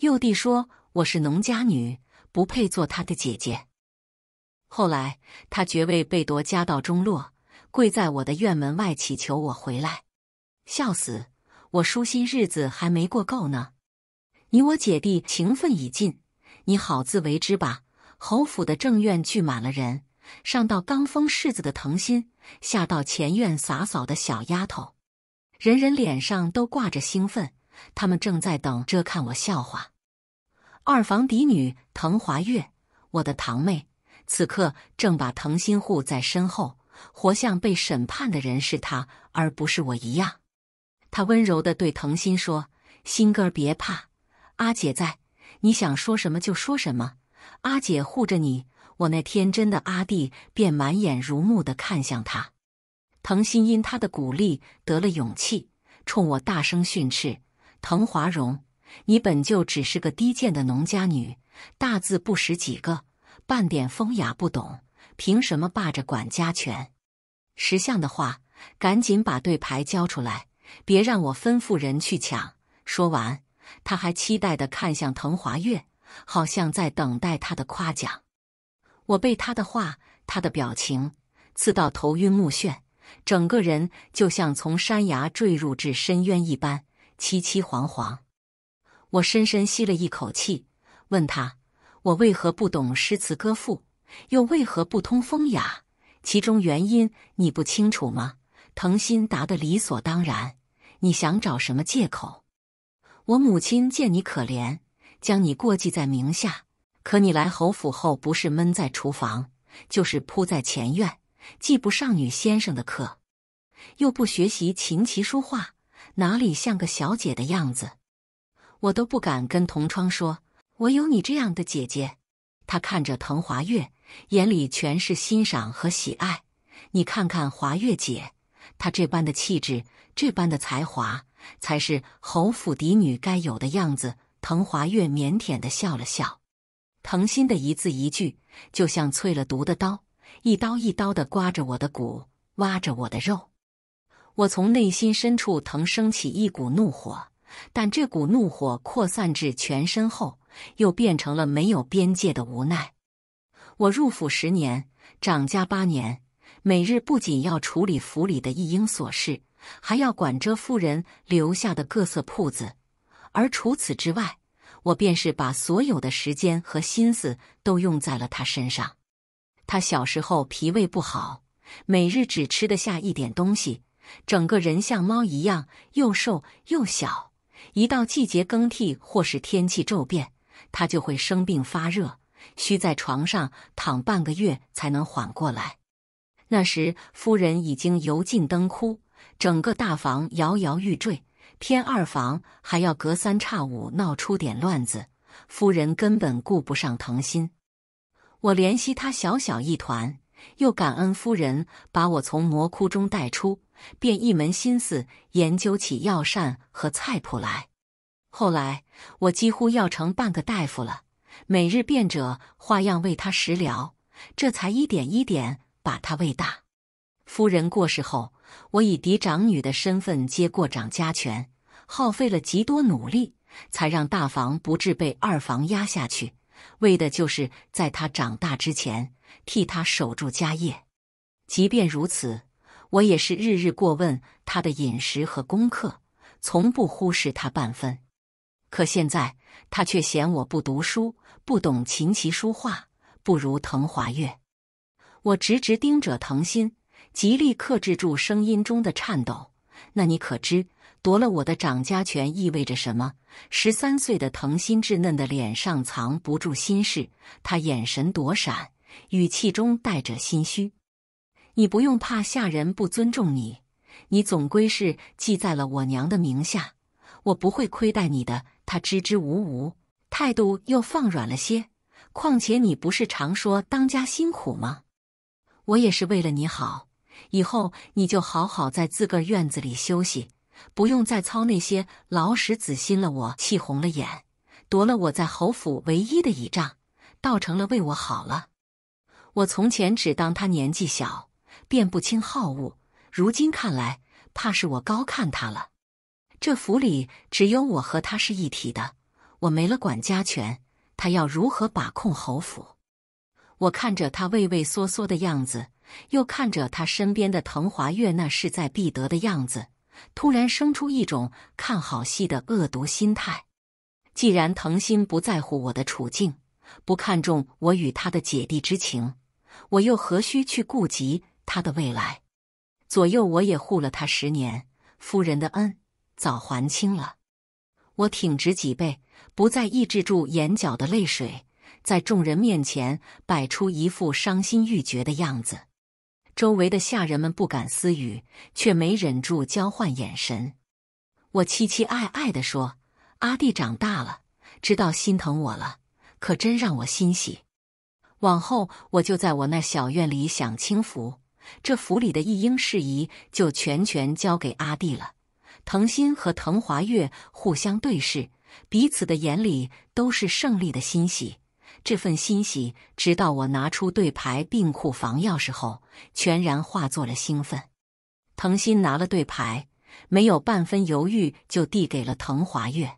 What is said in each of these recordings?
幼弟说：“我是农家女，不配做他的姐姐。”后来他爵位被夺，家道中落，跪在我的院门外祈求我回来。笑死！我舒心日子还没过够呢，你我姐弟情分已尽，你好自为之吧。侯府的正院聚满了人，上到刚封世子的藤心，下到前院洒扫的小丫头，人人脸上都挂着兴奋。他们正在等着看我笑话。二房嫡女滕华月，我的堂妹，此刻正把滕心护在身后，活像被审判的人是她而不是我一样。她温柔的对滕心说：“心哥儿别怕，阿姐在，你想说什么就说什么，阿姐护着你。”我那天真的阿弟便满眼如目的看向她。滕心因他的鼓励得了勇气，冲我大声训斥。滕华荣，你本就只是个低贱的农家女，大字不识几个，半点风雅不懂，凭什么霸着管家权？识相的话，赶紧把对牌交出来，别让我吩咐人去抢。说完，他还期待地看向滕华月，好像在等待他的夸奖。我被他的话、他的表情刺到头晕目眩，整个人就像从山崖坠入至深渊一般。凄凄惶惶，我深深吸了一口气，问他：“我为何不懂诗词歌赋，又为何不通风雅？其中原因你不清楚吗？”藤心答的理所当然：“你想找什么借口？”我母亲见你可怜，将你过继在名下。可你来侯府后，不是闷在厨房，就是铺在前院，既不上女先生的课，又不学习琴棋书画。哪里像个小姐的样子？我都不敢跟同窗说，我有你这样的姐姐。她看着滕华月，眼里全是欣赏和喜爱。你看看华月姐，她这般的气质，这般的才华，才是侯府嫡女该有的样子。滕华月腼腆的笑了笑。滕心的一字一句，就像淬了毒的刀，一刀一刀的刮着我的骨，挖着我的肉。我从内心深处腾升起一股怒火，但这股怒火扩散至全身后，又变成了没有边界的无奈。我入府十年，掌家八年，每日不仅要处理府里的一应琐事，还要管着夫人留下的各色铺子。而除此之外，我便是把所有的时间和心思都用在了他身上。他小时候脾胃不好，每日只吃得下一点东西。整个人像猫一样又瘦又小，一到季节更替或是天气骤变，他就会生病发热，需在床上躺半个月才能缓过来。那时夫人已经油尽灯枯，整个大房摇摇欲坠，偏二房还要隔三差五闹出点乱子，夫人根本顾不上疼心。我怜惜他小小一团。又感恩夫人把我从魔窟中带出，便一门心思研究起药膳和菜谱来。后来我几乎要成半个大夫了，每日变着花样为他食疗，这才一点一点把他喂大。夫人过世后，我以嫡长女的身份接过掌家权，耗费了极多努力，才让大房不致被二房压下去。为的就是在他长大之前。替他守住家业，即便如此，我也是日日过问他的饮食和功课，从不忽视他半分。可现在他却嫌我不读书，不懂琴棋书画，不如藤华月。我直直盯着藤心，极力克制住声音中的颤抖。那你可知夺了我的掌家权意味着什么？十三岁的藤心稚嫩的脸上藏不住心事，他眼神躲闪。语气中带着心虚，你不用怕下人不尊重你，你总归是记在了我娘的名下，我不会亏待你的。他支支吾吾，态度又放软了些。况且你不是常说当家辛苦吗？我也是为了你好，以后你就好好在自个院子里休息，不用再操那些劳什子心了。我气红了眼，夺了我在侯府唯一的倚仗，倒成了为我好了。我从前只当他年纪小，辨不清好恶，如今看来，怕是我高看他了。这府里只有我和他是一体的，我没了管家权，他要如何把控侯府？我看着他畏畏缩缩的样子，又看着他身边的滕华月那势在必得的样子，突然生出一种看好戏的恶毒心态。既然滕心不在乎我的处境，不看重我与他的姐弟之情。我又何须去顾及他的未来？左右我也护了他十年，夫人的恩早还清了。我挺直脊背，不再抑制住眼角的泪水，在众人面前摆出一副伤心欲绝的样子。周围的下人们不敢私语，却没忍住交换眼神。我期期爱爱的说：“阿弟长大了，知道心疼我了，可真让我欣喜。”往后我就在我那小院里享清福，这府里的一应事宜就全权交给阿弟了。藤心和藤华月互相对视，彼此的眼里都是胜利的欣喜。这份欣喜，直到我拿出对牌并库房钥匙后，全然化作了兴奋。藤心拿了对牌，没有半分犹豫，就递给了藤华月。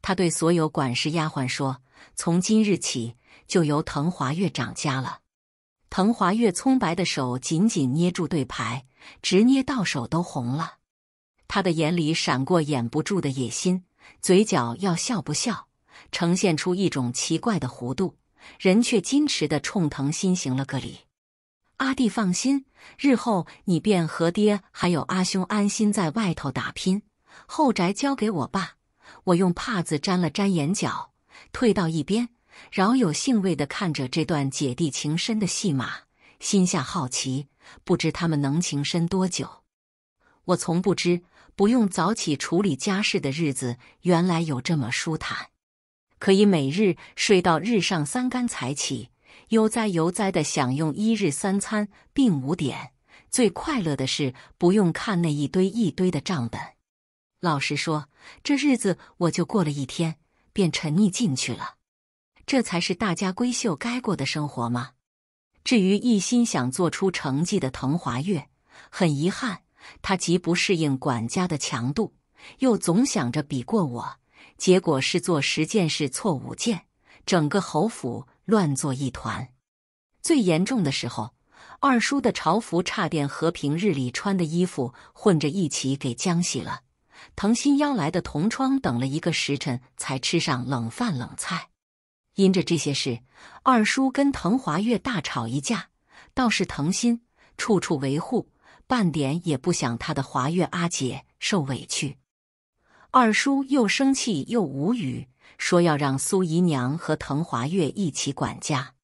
他对所有管事丫鬟说：“从今日起。”就由滕华月掌家了。滕华月葱白的手紧紧捏住对牌，直捏到手都红了。他的眼里闪过掩不住的野心，嘴角要笑不笑，呈现出一种奇怪的弧度。人却矜持的冲滕心行了个礼：“阿弟放心，日后你便和爹还有阿兄安心在外头打拼，后宅交给我爸。”我用帕子沾了沾眼角，退到一边。饶有兴味地看着这段姐弟情深的戏码，心下好奇，不知他们能情深多久。我从不知不用早起处理家事的日子，原来有这么舒坦，可以每日睡到日上三竿才起，悠哉悠哉地享用一日三餐，并五点。最快乐的是不用看那一堆一堆的账本。老实说，这日子我就过了一天，便沉溺进去了。这才是大家闺秀该过的生活吗？至于一心想做出成绩的滕华月，很遗憾，他极不适应管家的强度，又总想着比过我，结果是做十件事错五件，整个侯府乱作一团。最严重的时候，二叔的朝服差点和平日里穿的衣服混着一起给浆洗了。藤心邀来的同窗等了一个时辰，才吃上冷饭冷菜。因着这些事，二叔跟滕华月大吵一架，倒是滕心处处维护，半点也不想他的华月阿姐受委屈。二叔又生气又无语，说要让苏姨娘和滕华月一起管家，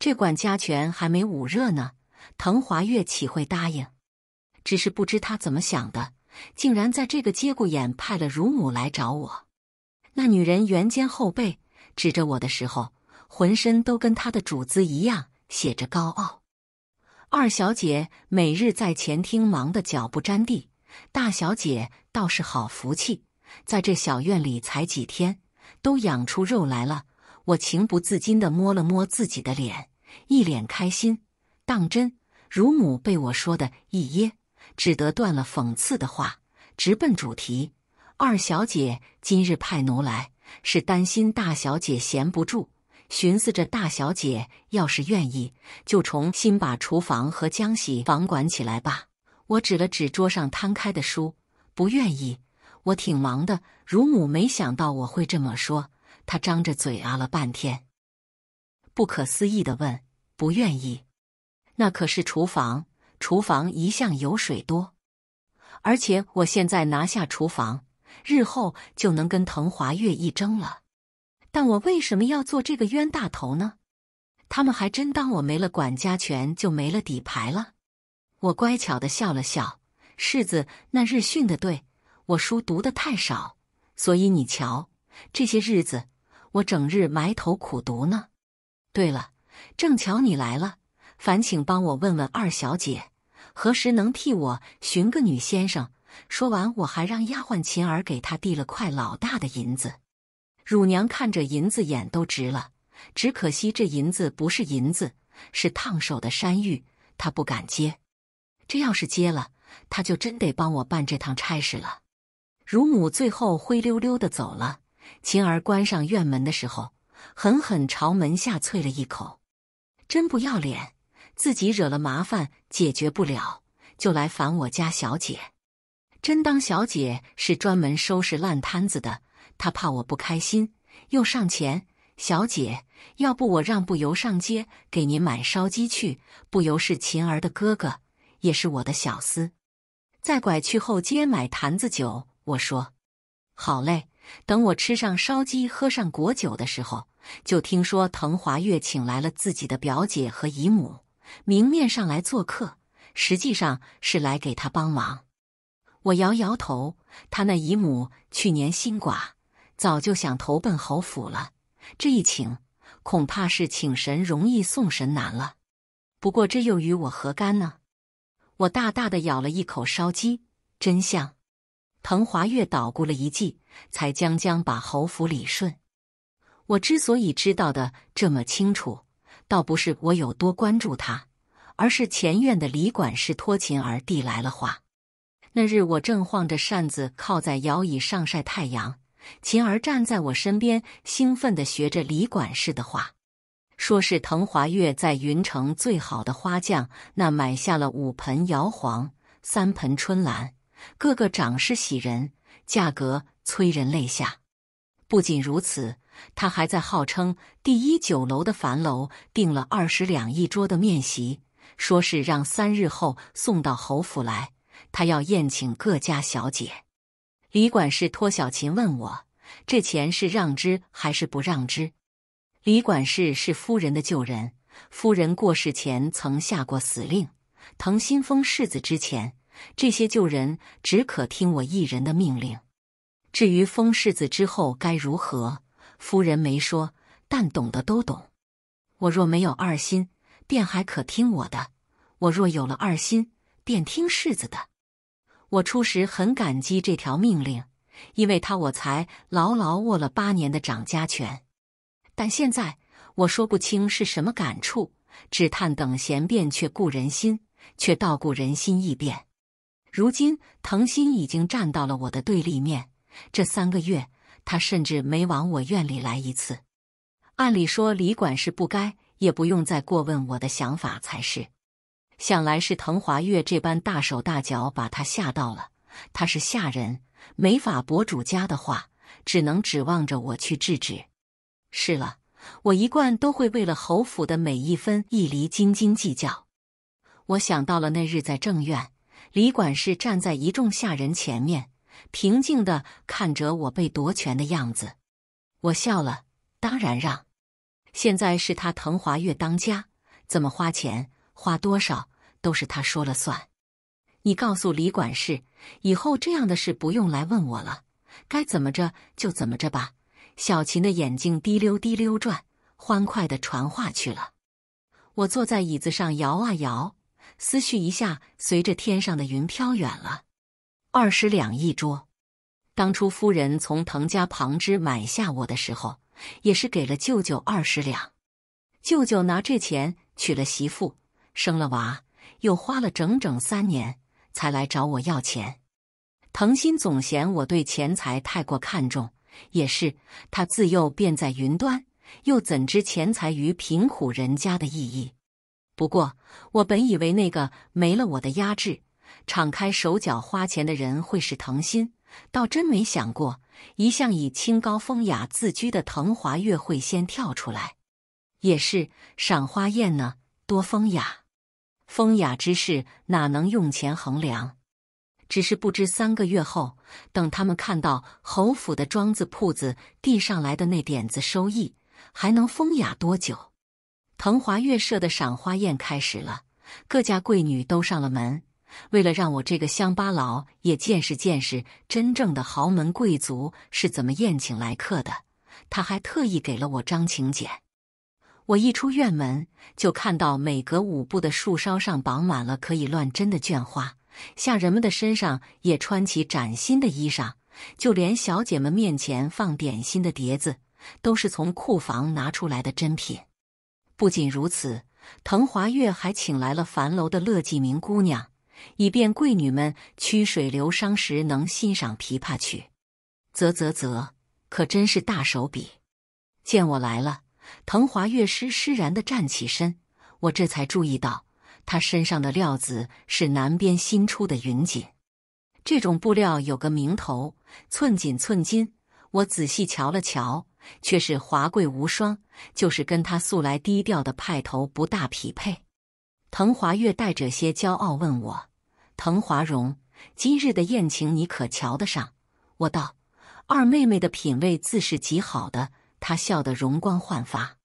这管家权还没捂热呢，滕华月岂会答应？只是不知他怎么想的，竟然在这个节骨眼派了乳母来找我。那女人圆肩后背。指着我的时候，浑身都跟他的主子一样，写着高傲。二小姐每日在前厅忙得脚不沾地，大小姐倒是好福气，在这小院里才几天，都养出肉来了。我情不自禁地摸了摸自己的脸，一脸开心。当真，乳母被我说的一噎，只得断了讽刺的话，直奔主题。二小姐今日派奴来。是担心大小姐闲不住，寻思着大小姐要是愿意，就重新把厨房和浆洗房管起来吧。我指了指桌上摊开的书，不愿意。我挺忙的。乳母没想到我会这么说，她张着嘴啊了半天，不可思议的问：“不愿意？那可是厨房，厨房一向油水多，而且我现在拿下厨房。”日后就能跟滕华月一争了，但我为什么要做这个冤大头呢？他们还真当我没了管家权就没了底牌了。我乖巧的笑了笑，世子那日训的对，我书读的太少，所以你瞧，这些日子我整日埋头苦读呢。对了，正巧你来了，烦请帮我问问二小姐，何时能替我寻个女先生。说完，我还让丫鬟琴儿给她递了块老大的银子。乳娘看着银子，眼都直了。只可惜这银子不是银子，是烫手的山芋，她不敢接。这要是接了，她就真得帮我办这趟差事了。乳母最后灰溜溜的走了。琴儿关上院门的时候，狠狠朝门下啐了一口。真不要脸，自己惹了麻烦解决不了，就来烦我家小姐。真当小姐是专门收拾烂摊子的，她怕我不开心，又上前：“小姐，要不我让不由上街给您买烧鸡去？不由是秦儿的哥哥，也是我的小厮。再拐去后街买坛子酒。”我说：“好嘞。”等我吃上烧鸡，喝上果酒的时候，就听说滕华月请来了自己的表姐和姨母，明面上来做客，实际上是来给他帮忙。我摇摇头，他那姨母去年新寡，早就想投奔侯府了。这一请，恐怕是请神容易送神难了。不过这又与我何干呢？我大大的咬了一口烧鸡，真相。滕华月捣鼓了一计，才将将把侯府理顺。我之所以知道的这么清楚，倒不是我有多关注他，而是前院的李管事托琴儿递来了话。那日，我正晃着扇子，靠在摇椅上晒太阳。琴儿站在我身边，兴奋地学着李管事的话，说是滕华月在云城最好的花匠那买下了五盆摇黄、三盆春兰，个个长势喜人，价格催人泪下。不仅如此，他还在号称第一酒楼的樊楼订了二十两一桌的面席，说是让三日后送到侯府来。他要宴请各家小姐，李管事托小琴问我：这钱是让之还是不让之？李管事是夫人的旧人，夫人过世前曾下过死令，疼新封世子之前，这些旧人只可听我一人的命令。至于封世子之后该如何，夫人没说，但懂得都懂。我若没有二心，便还可听我的；我若有了二心，便听世子的。我初时很感激这条命令，因为他我才牢牢握了八年的掌家权。但现在我说不清是什么感触，只叹等闲变却故人心，却道故人心易变。如今藤心已经站到了我的对立面，这三个月他甚至没往我院里来一次。按理说李管事不该，也不用再过问我的想法才是。想来是滕华月这般大手大脚把他吓到了。他是下人，没法博主家的话，只能指望着我去制止。是了，我一贯都会为了侯府的每一分一厘斤斤计较。我想到了那日在正院，李管事站在一众下人前面，平静地看着我被夺权的样子。我笑了，当然让。现在是他滕华月当家，怎么花钱？花多少都是他说了算。你告诉李管事，以后这样的事不用来问我了，该怎么着就怎么着吧。小琴的眼睛滴溜滴溜转，欢快的传话去了。我坐在椅子上摇啊摇，思绪一下随着天上的云飘远了。二十两一桌，当初夫人从藤家旁支买下我的时候，也是给了舅舅二十两，舅舅拿这钱娶了媳妇。生了娃，又花了整整三年才来找我要钱。藤心总嫌我对钱财太过看重，也是他自幼便在云端，又怎知钱财于贫苦人家的意义？不过我本以为那个没了我的压制，敞开手脚花钱的人会是藤心，倒真没想过一向以清高风雅自居的藤华月会先跳出来。也是赏花宴呢，多风雅。风雅之事哪能用钱衡量？只是不知三个月后，等他们看到侯府的庄子铺子递上来的那点子收益，还能风雅多久？腾华月社的赏花宴开始了，各家贵女都上了门。为了让我这个乡巴佬也见识见识真正的豪门贵族是怎么宴请来客的，他还特意给了我张请柬。我一出院门，就看到每隔五步的树梢上绑满了可以乱针的绢花，下人们的身上也穿起崭新的衣裳，就连小姐们面前放点心的碟子，都是从库房拿出来的珍品。不仅如此，滕华月还请来了樊楼的乐季明姑娘，以便贵女们曲水流觞时能欣赏琵琶曲。啧啧啧，可真是大手笔！见我来了。藤华乐师释然地站起身，我这才注意到他身上的料子是南边新出的云锦，这种布料有个名头，寸锦寸金。我仔细瞧了瞧，却是华贵无双，就是跟他素来低调的派头不大匹配。藤华月带着些骄傲问我：“藤华荣，今日的宴请你可瞧得上？”我道：“二妹妹的品味自是极好的。”他笑得容光焕发，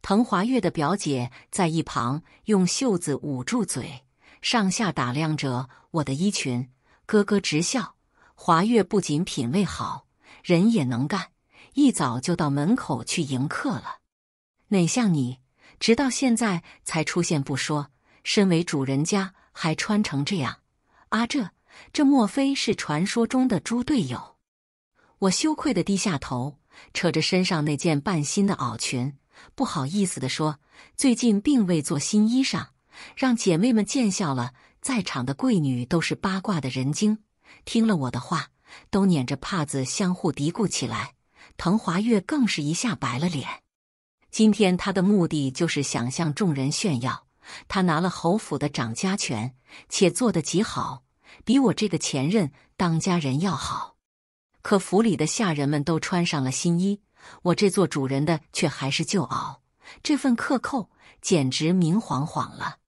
滕华月的表姐在一旁用袖子捂住嘴，上下打量着我的衣裙，咯咯直笑。华月不仅品味好，人也能干，一早就到门口去迎客了。哪像你，直到现在才出现不说，身为主人家还穿成这样。啊这，这莫非是传说中的猪队友？我羞愧的低下头。扯着身上那件半新的袄裙，不好意思地说：“最近并未做新衣裳，让姐妹们见笑了。”在场的贵女都是八卦的人精，听了我的话，都捻着帕子相互嘀咕起来。滕华月更是一下白了脸。今天他的目的就是想向众人炫耀，他拿了侯府的掌家权，且做得极好，比我这个前任当家人要好。可府里的下人们都穿上了新衣，我这做主人的却还是旧袄，这份克扣简直明晃晃了。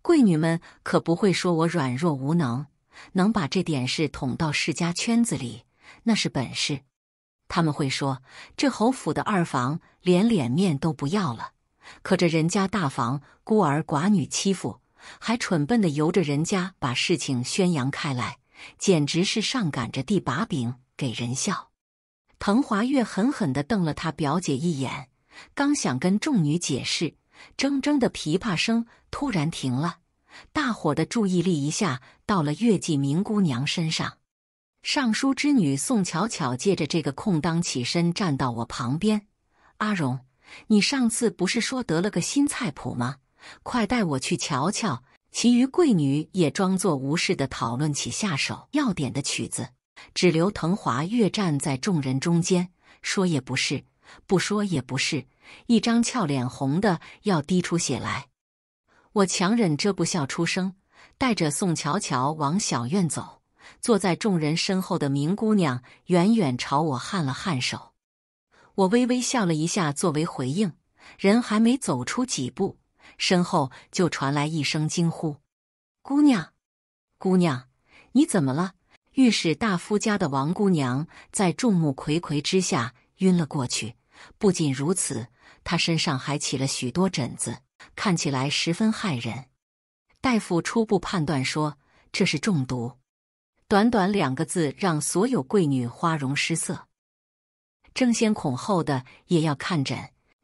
贵女们可不会说我软弱无能，能把这点事捅到世家圈子里，那是本事。他们会说这侯府的二房连脸面都不要了，可这人家大房孤儿寡女欺负，还蠢笨的由着人家把事情宣扬开来，简直是上赶着地把柄。给人笑，滕华月狠狠地瞪了他表姐一眼，刚想跟众女解释，铮铮的琵琶声突然停了，大伙的注意力一下到了月季明姑娘身上。尚书之女宋巧巧借着这个空当起身站到我旁边，阿荣，你上次不是说得了个新菜谱吗？快带我去瞧瞧。其余贵女也装作无事的讨论起下手要点的曲子。只留滕华月站在众人中间，说也不是，不说也不是，一张俏脸红的要滴出血来。我强忍着不笑出声，带着宋乔乔往小院走。坐在众人身后的明姑娘远远朝我颔了颔手，我微微笑了一下作为回应。人还没走出几步，身后就传来一声惊呼：“姑娘，姑娘，你怎么了？”御史大夫家的王姑娘在众目睽睽之下晕了过去。不仅如此，她身上还起了许多疹子，看起来十分骇人。大夫初步判断说这是中毒。短短两个字，让所有贵女花容失色，争先恐后的也要看诊。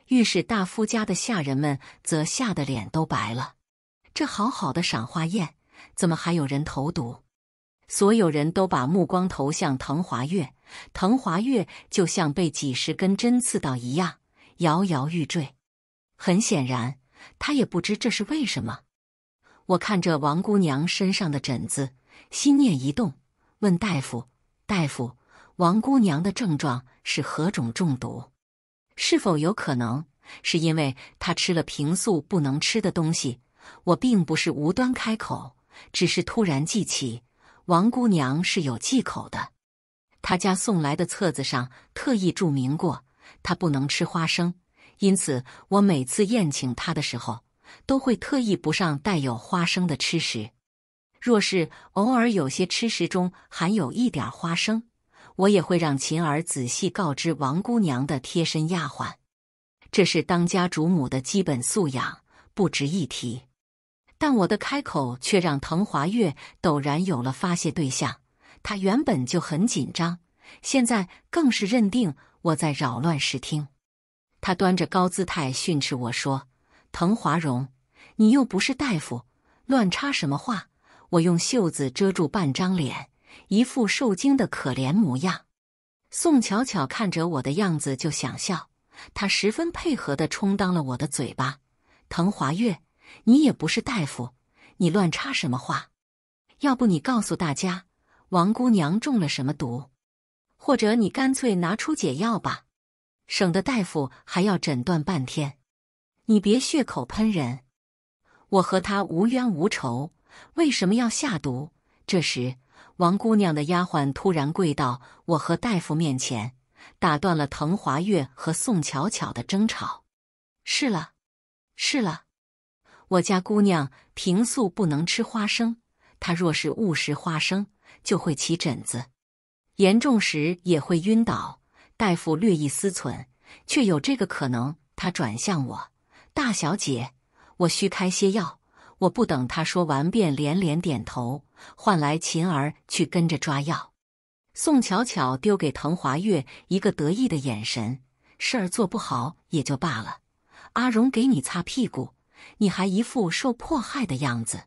御史大夫家的下人们则吓得脸都白了。这好好的赏花宴，怎么还有人投毒？所有人都把目光投向滕华月，滕华月就像被几十根针刺到一样，摇摇欲坠。很显然，他也不知这是为什么。我看着王姑娘身上的疹子，心念一动，问大夫：“大夫，王姑娘的症状是何种中毒？是否有可能是因为她吃了平素不能吃的东西？”我并不是无端开口，只是突然记起。王姑娘是有忌口的，她家送来的册子上特意注明过，她不能吃花生。因此，我每次宴请她的时候，都会特意补上带有花生的吃食。若是偶尔有些吃食中含有一点花生，我也会让琴儿仔细告知王姑娘的贴身丫鬟。这是当家主母的基本素养，不值一提。但我的开口却让滕华月陡然有了发泄对象。他原本就很紧张，现在更是认定我在扰乱视听。他端着高姿态训斥我说：“滕华荣，你又不是大夫，乱插什么话？”我用袖子遮住半张脸，一副受惊的可怜模样。宋巧巧看着我的样子就想笑，她十分配合的充当了我的嘴巴。滕华月。你也不是大夫，你乱插什么话？要不你告诉大家，王姑娘中了什么毒，或者你干脆拿出解药吧，省得大夫还要诊断半天。你别血口喷人，我和她无冤无仇，为什么要下毒？这时，王姑娘的丫鬟突然跪到我和大夫面前，打断了滕华月和宋巧巧的争吵。是了，是了。我家姑娘平素不能吃花生，她若是误食花生，就会起疹子，严重时也会晕倒。大夫略一思忖，却有这个可能。他转向我，大小姐，我需开些药。我不等他说完，便连连点头，换来琴儿去跟着抓药。宋巧巧丢给滕华月一个得意的眼神，事儿做不好也就罢了，阿荣给你擦屁股。你还一副受迫害的样子，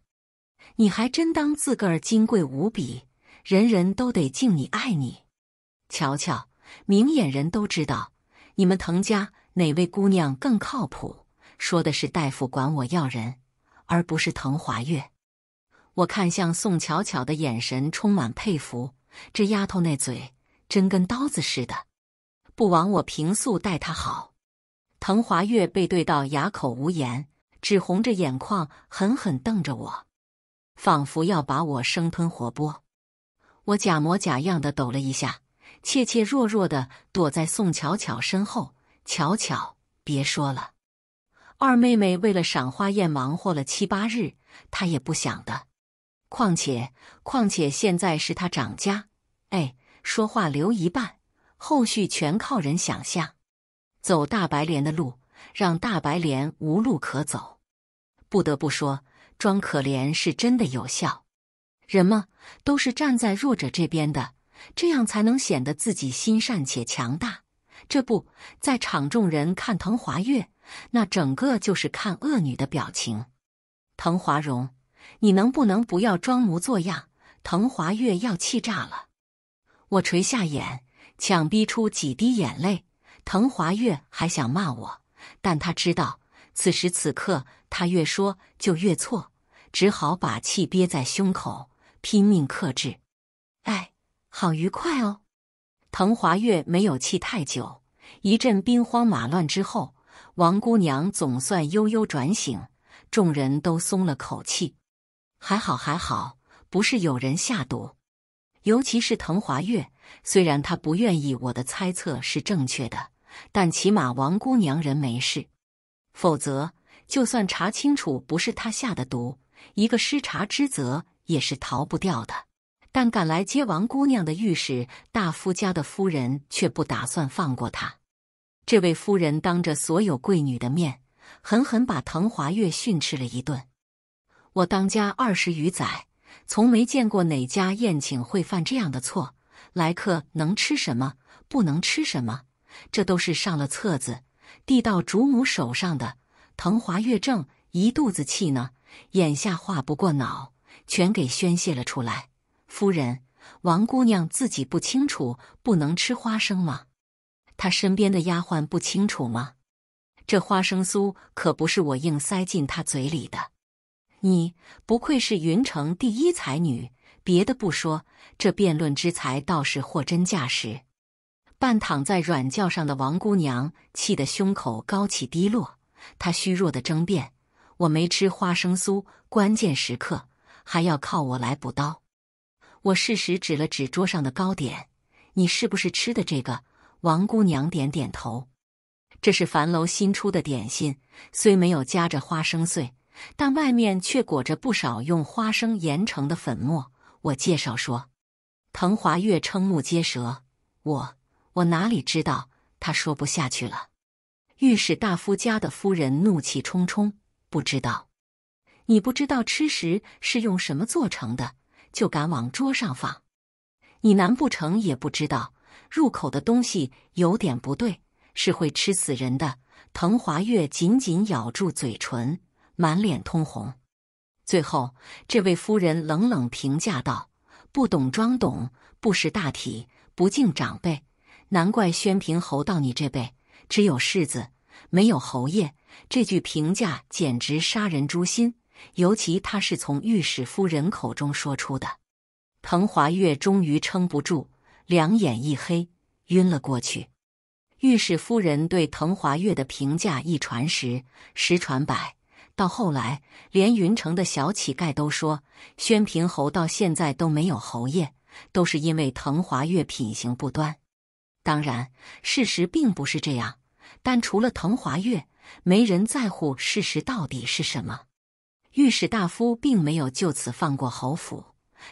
你还真当自个儿金贵无比，人人都得敬你爱你。瞧瞧，明眼人都知道你们滕家哪位姑娘更靠谱。说的是大夫管我要人，而不是滕华月。我看向宋巧巧的眼神充满佩服，这丫头那嘴真跟刀子似的，不枉我平素待她好。滕华月被怼到哑口无言。只红着眼眶，狠狠瞪着我，仿佛要把我生吞活剥。我假模假样的抖了一下，怯怯弱弱的躲在宋巧巧身后。巧巧，别说了，二妹妹为了赏花宴忙活了七八日，她也不想的。况且，况且现在是她掌家。哎，说话留一半，后续全靠人想象。走大白莲的路，让大白莲无路可走。不得不说，装可怜是真的有效。人嘛，都是站在弱者这边的，这样才能显得自己心善且强大。这不在场众人看滕华月，那整个就是看恶女的表情。滕华荣，你能不能不要装模作样？滕华月要气炸了，我垂下眼，强逼出几滴眼泪。滕华月还想骂我，但他知道。此时此刻，他越说就越错，只好把气憋在胸口，拼命克制。哎，好愉快哦！滕华月没有气太久，一阵兵荒马乱之后，王姑娘总算悠悠转醒，众人都松了口气。还好，还好，不是有人下毒。尤其是滕华月，虽然他不愿意我的猜测是正确的，但起码王姑娘人没事。否则，就算查清楚不是他下的毒，一个失察之责也是逃不掉的。但赶来接王姑娘的御史大夫家的夫人却不打算放过他。这位夫人当着所有贵女的面，狠狠把滕华月训斥了一顿。我当家二十余载，从没见过哪家宴请会犯这样的错。来客能吃什么，不能吃什么，这都是上了册子。递到主母手上的，滕华月正一肚子气呢，眼下话不过脑，全给宣泄了出来。夫人，王姑娘自己不清楚不能吃花生吗？她身边的丫鬟不清楚吗？这花生酥可不是我硬塞进她嘴里的。你不愧是云城第一才女，别的不说，这辩论之才倒是货真价实。半躺在软轿上的王姑娘气得胸口高起低落，她虚弱的争辩：“我没吃花生酥，关键时刻还要靠我来补刀。”我适时指了指桌上的糕点：“你是不是吃的这个？”王姑娘点点头。这是樊楼新出的点心，虽没有夹着花生碎，但外面却裹着不少用花生研成的粉末。我介绍说，滕华月瞠目结舌，我。我哪里知道？他说不下去了。御史大夫家的夫人怒气冲冲，不知道，你不知道吃食是用什么做成的，就敢往桌上放？你难不成也不知道入口的东西有点不对，是会吃死人的？滕华月紧紧咬住嘴唇，满脸通红。最后，这位夫人冷冷评价道：“不懂装懂，不识大体，不敬长辈。”难怪宣平侯到你这辈只有世子没有侯爷，这句评价简直杀人诛心。尤其他是从御史夫人口中说出的，滕华月终于撑不住，两眼一黑，晕了过去。御史夫人对滕华月的评价一传十，十传百，到后来连云城的小乞丐都说，宣平侯到现在都没有侯爷，都是因为滕华月品行不端。当然，事实并不是这样。但除了滕华月，没人在乎事实到底是什么。御史大夫并没有就此放过侯府，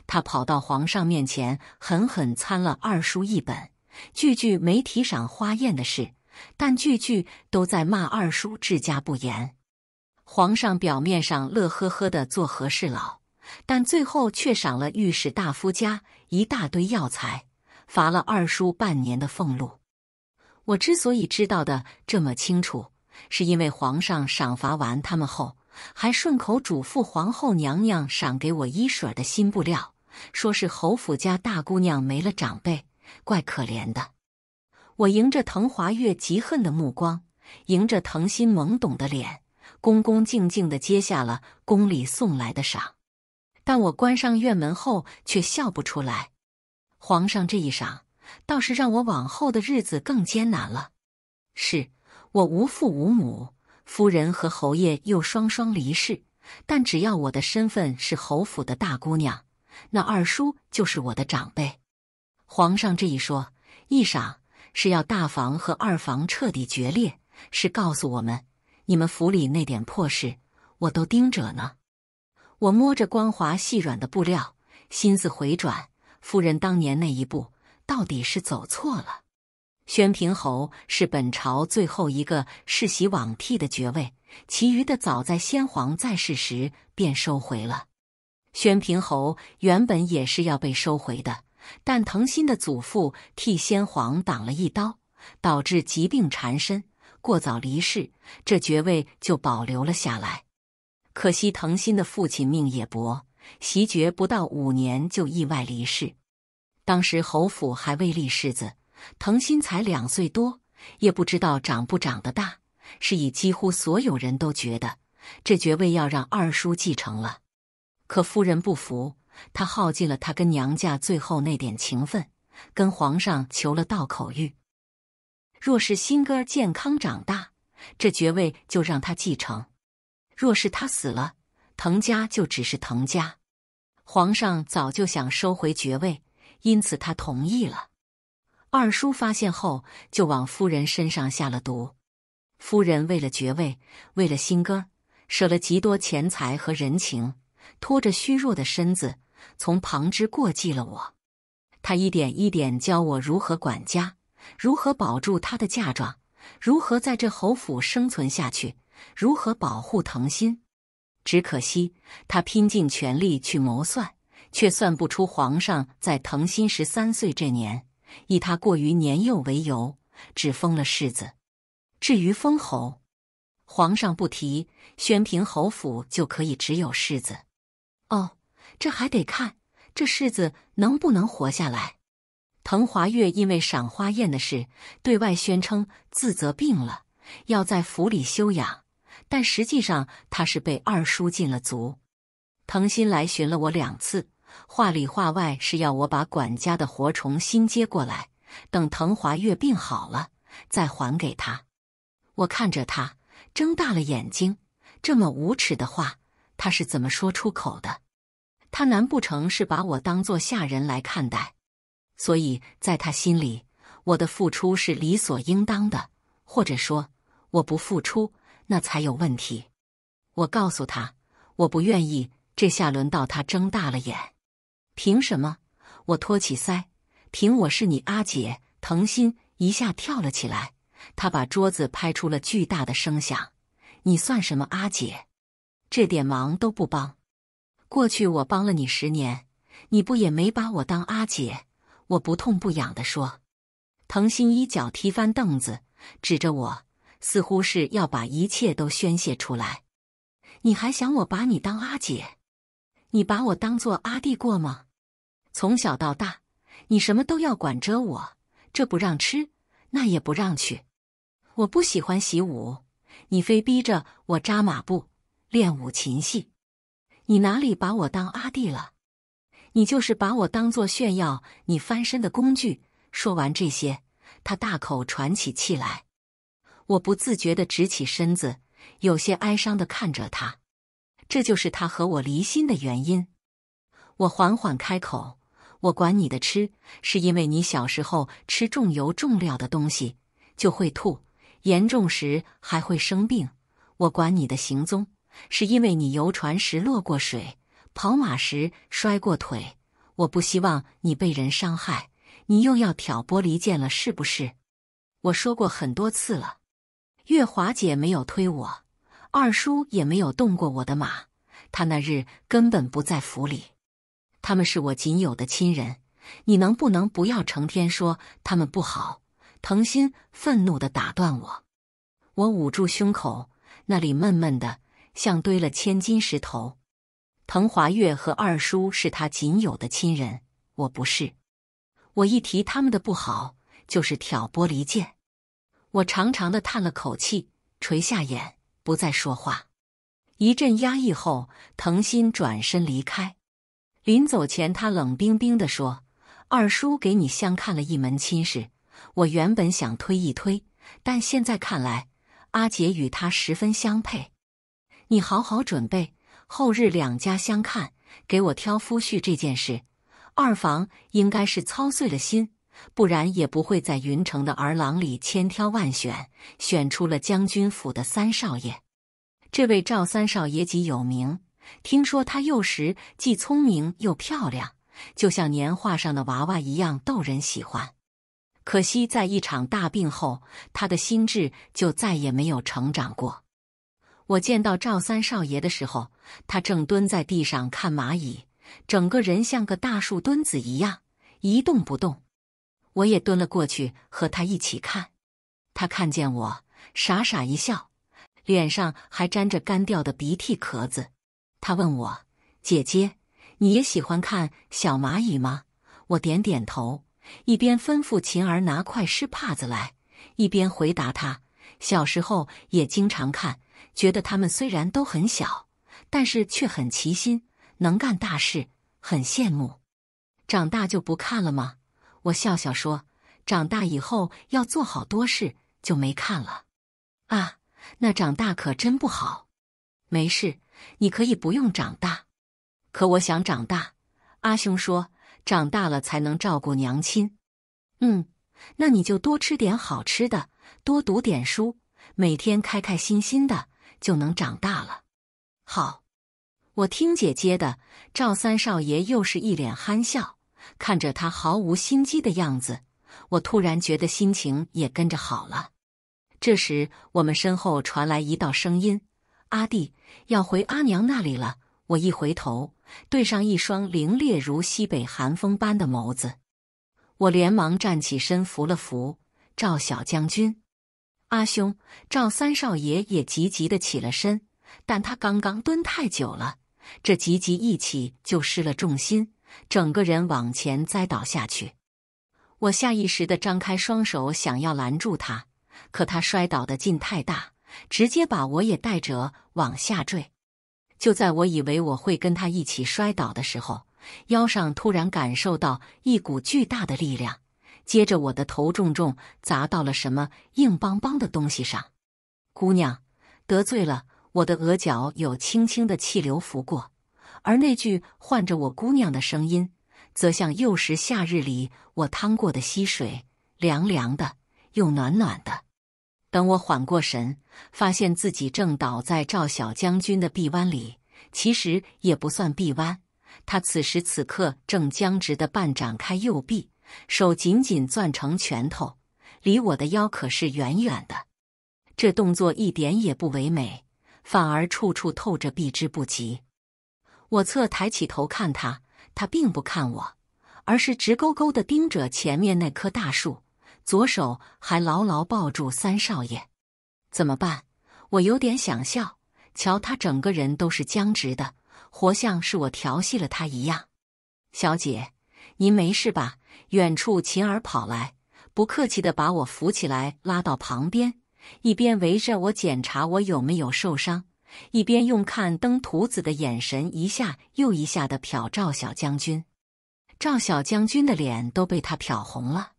他跑到皇上面前狠狠参了二叔一本，句句没提赏花宴的事，但句句都在骂二叔治家不严。皇上表面上乐呵呵的做和事佬，但最后却赏了御史大夫家一大堆药材。罚了二叔半年的俸禄。我之所以知道的这么清楚，是因为皇上赏罚完他们后，还顺口嘱咐皇后娘娘赏给我一水的新布料，说是侯府家大姑娘没了长辈，怪可怜的。我迎着滕华月极恨的目光，迎着滕心懵懂的脸，恭恭敬敬的接下了宫里送来的赏。但我关上院门后，却笑不出来。皇上这一赏，倒是让我往后的日子更艰难了。是我无父无母，夫人和侯爷又双双离世，但只要我的身份是侯府的大姑娘，那二叔就是我的长辈。皇上这一说一赏，是要大房和二房彻底决裂，是告诉我们你们府里那点破事我都盯着呢。我摸着光滑细软的布料，心思回转。夫人当年那一步到底是走错了。宣平侯是本朝最后一个世袭罔替的爵位，其余的早在先皇在世时便收回了。宣平侯原本也是要被收回的，但藤新的祖父替先皇挡了一刀，导致疾病缠身，过早离世，这爵位就保留了下来。可惜藤新的父亲命也薄。袭爵不到五年就意外离世，当时侯府还未立世子，藤心才两岁多，也不知道长不长得大，是以几乎所有人都觉得这爵位要让二叔继承了。可夫人不服，她耗尽了她跟娘家最后那点情分，跟皇上求了道口谕：若是心哥健康长大，这爵位就让他继承；若是他死了。滕家就只是滕家，皇上早就想收回爵位，因此他同意了。二叔发现后，就往夫人身上下了毒。夫人为了爵位，为了新哥，舍了极多钱财和人情，拖着虚弱的身子从旁支过继了我。他一点一点教我如何管家，如何保住他的嫁妆，如何在这侯府生存下去，如何保护藤心。只可惜，他拼尽全力去谋算，却算不出皇上在藤新十三岁这年，以他过于年幼为由，只封了世子。至于封侯，皇上不提，宣平侯府就可以只有世子。哦，这还得看这世子能不能活下来。滕华月因为赏花宴的事，对外宣称自责病了，要在府里休养。但实际上，他是被二叔禁了足。藤心来寻了我两次，话里话外是要我把管家的活重新接过来，等藤华月病好了再还给他。我看着他，睁大了眼睛，这么无耻的话，他是怎么说出口的？他难不成是把我当做下人来看待？所以，在他心里，我的付出是理所应当的，或者说，我不付出。那才有问题。我告诉他，我不愿意。这下轮到他睁大了眼，凭什么？我托起腮，凭我是你阿姐。藤心一下跳了起来，他把桌子拍出了巨大的声响。你算什么阿姐？这点忙都不帮。过去我帮了你十年，你不也没把我当阿姐？我不痛不痒的说。藤心一脚踢翻凳子，指着我。似乎是要把一切都宣泄出来。你还想我把你当阿姐？你把我当做阿弟过吗？从小到大，你什么都要管着我，这不让吃，那也不让去。我不喜欢习武，你非逼着我扎马步、练武琴戏。你哪里把我当阿弟了？你就是把我当做炫耀你翻身的工具。说完这些，他大口喘起气来。我不自觉地直起身子，有些哀伤地看着他。这就是他和我离心的原因。我缓缓开口：“我管你的吃，是因为你小时候吃重油重料的东西就会吐，严重时还会生病。我管你的行踪，是因为你游船时落过水，跑马时摔过腿。我不希望你被人伤害。你又要挑拨离间了，是不是？我说过很多次了。”月华姐没有推我，二叔也没有动过我的马。他那日根本不在府里。他们是我仅有的亲人，你能不能不要成天说他们不好？藤心愤怒的打断我，我捂住胸口，那里闷闷的，像堆了千斤石头。藤华月和二叔是他仅有的亲人，我不是。我一提他们的不好，就是挑拨离间。我长长的叹了口气，垂下眼，不再说话。一阵压抑后，藤心转身离开。临走前，他冷冰冰地说：“二叔给你相看了一门亲事，我原本想推一推，但现在看来，阿杰与他十分相配。你好好准备，后日两家相看，给我挑夫婿这件事，二房应该是操碎了心。”不然也不会在云城的儿郎里千挑万选，选出了将军府的三少爷。这位赵三少爷极有名，听说他幼时既聪明又漂亮，就像年画上的娃娃一样逗人喜欢。可惜在一场大病后，他的心智就再也没有成长过。我见到赵三少爷的时候，他正蹲在地上看蚂蚁，整个人像个大树墩子一样，一动不动。我也蹲了过去，和他一起看。他看见我，傻傻一笑，脸上还沾着干掉的鼻涕壳子。他问我：“姐姐，你也喜欢看小蚂蚁吗？”我点点头，一边吩咐晴儿拿块湿帕子来，一边回答他：“小时候也经常看，觉得他们虽然都很小，但是却很齐心，能干大事，很羡慕。长大就不看了吗？”我笑笑说：“长大以后要做好多事，就没看了。”啊，那长大可真不好。没事，你可以不用长大。可我想长大。阿兄说：“长大了才能照顾娘亲。”嗯，那你就多吃点好吃的，多读点书，每天开开心心的，就能长大了。好，我听姐姐的。赵三少爷又是一脸憨笑。看着他毫无心机的样子，我突然觉得心情也跟着好了。这时，我们身后传来一道声音：“阿弟要回阿娘那里了。”我一回头，对上一双凌冽如西北寒风般的眸子，我连忙站起身，扶了扶赵小将军。阿兄，赵三少爷也急急的起了身，但他刚刚蹲太久了，这急急一起就失了重心。整个人往前栽倒下去，我下意识的张开双手想要拦住他，可他摔倒的劲太大，直接把我也带着往下坠。就在我以为我会跟他一起摔倒的时候，腰上突然感受到一股巨大的力量，接着我的头重重砸到了什么硬邦邦的东西上。姑娘，得罪了，我的额角有轻轻的气流拂过。而那句唤着我姑娘的声音，则像幼时夏日里我趟过的溪水，凉凉的又暖暖的。等我缓过神，发现自己正倒在赵小将军的臂弯里，其实也不算臂弯，他此时此刻正僵直的半展开右臂，手紧紧攥成拳头，离我的腰可是远远的。这动作一点也不唯美，反而处处透着避之不及。我侧抬起头看他，他并不看我，而是直勾勾的盯着前面那棵大树，左手还牢牢抱住三少爷。怎么办？我有点想笑。瞧他整个人都是僵直的，活像是我调戏了他一样。小姐，您没事吧？远处秦儿跑来，不客气的把我扶起来，拉到旁边，一边围着我检查我有没有受伤。一边用看登徒子的眼神，一下又一下的瞟赵小将军，赵小将军的脸都被他瞟红了。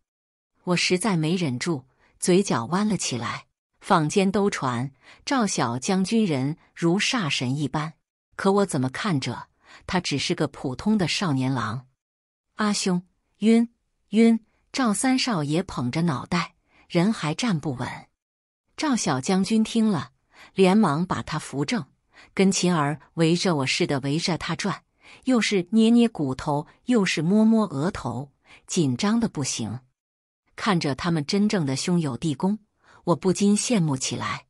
我实在没忍住，嘴角弯了起来。坊间都传赵小将军人如煞神一般，可我怎么看着他只是个普通的少年郎？阿兄，晕晕！赵三少爷捧着脑袋，人还站不稳。赵小将军听了。连忙把他扶正，跟琴儿围着我似的围着他转，又是捏捏骨头，又是摸摸额头，紧张的不行。看着他们真正的兄友弟恭，我不禁羡慕起来。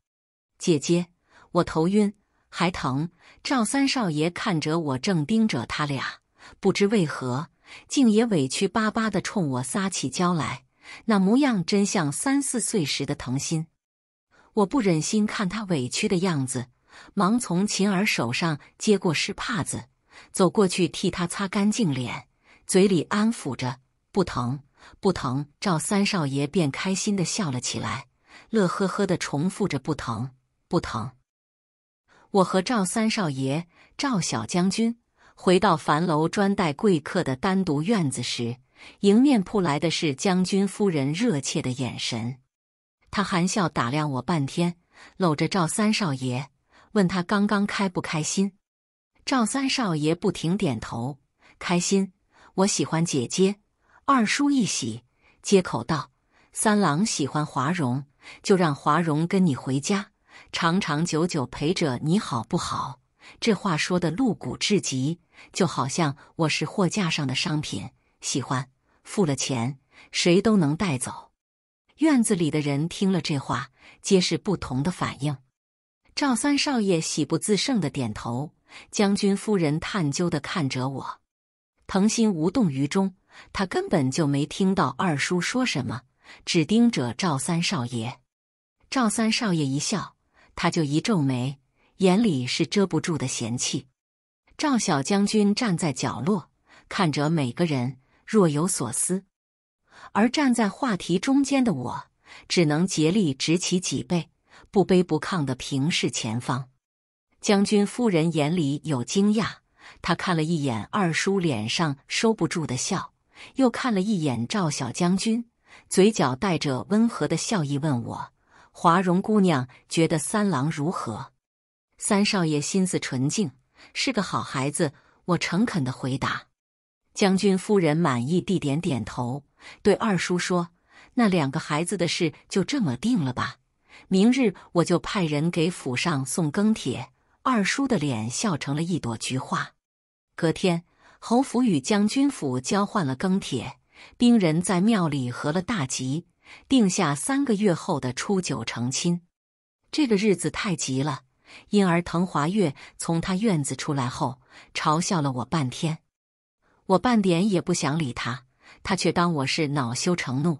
姐姐，我头晕还疼。赵三少爷看着我，正盯着他俩，不知为何，竟也委屈巴巴的冲我撒起娇来，那模样真像三四岁时的疼心。我不忍心看他委屈的样子，忙从秦儿手上接过湿帕子，走过去替他擦干净脸，嘴里安抚着：“不疼，不疼。”赵三少爷便开心的笑了起来，乐呵呵的重复着：“不疼，不疼。”我和赵三少爷、赵小将军回到樊楼专带贵客的单独院子时，迎面扑来的是将军夫人热切的眼神。他含笑打量我半天，搂着赵三少爷，问他刚刚开不开心。赵三少爷不停点头，开心。我喜欢姐姐。二叔一喜，接口道：“三郎喜欢华容，就让华容跟你回家，长长久久陪着你好不好？”这话说的露骨至极，就好像我是货架上的商品，喜欢付了钱，谁都能带走。院子里的人听了这话，皆是不同的反应。赵三少爷喜不自胜的点头，将军夫人探究的看着我，藤心无动于衷，他根本就没听到二叔说什么，只盯着赵三少爷。赵三少爷一笑，他就一皱眉，眼里是遮不住的嫌弃。赵小将军站在角落，看着每个人，若有所思。而站在话题中间的我，只能竭力直起脊背，不卑不亢地平视前方。将军夫人眼里有惊讶，她看了一眼二叔脸上收不住的笑，又看了一眼赵小将军，嘴角带着温和的笑意问我：“华容姑娘觉得三郎如何？”“三少爷心思纯净，是个好孩子。”我诚恳地回答。将军夫人满意地点点头。对二叔说：“那两个孩子的事就这么定了吧，明日我就派人给府上送更帖。”二叔的脸笑成了一朵菊花。隔天，侯府与将军府交换了更帖，兵人在庙里合了大吉，定下三个月后的初九成亲。这个日子太急了，因而滕华月从他院子出来后，嘲笑了我半天。我半点也不想理他。他却当我是恼羞成怒，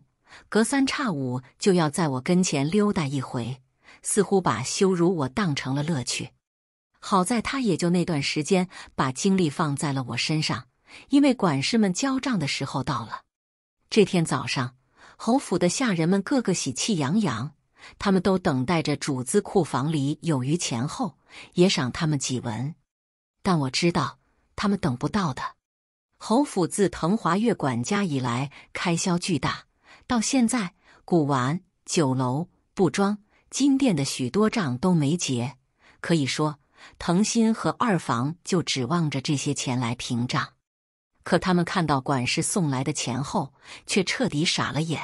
隔三差五就要在我跟前溜达一回，似乎把羞辱我当成了乐趣。好在他也就那段时间把精力放在了我身上，因为管事们交账的时候到了。这天早上，侯府的下人们个个喜气洋洋，他们都等待着主子库房里有余钱后也赏他们几文，但我知道他们等不到的。侯府自滕华月管家以来，开销巨大，到现在古玩、酒楼、布庄、金店的许多账都没结，可以说藤心和二房就指望着这些钱来平账。可他们看到管事送来的钱后，却彻底傻了眼，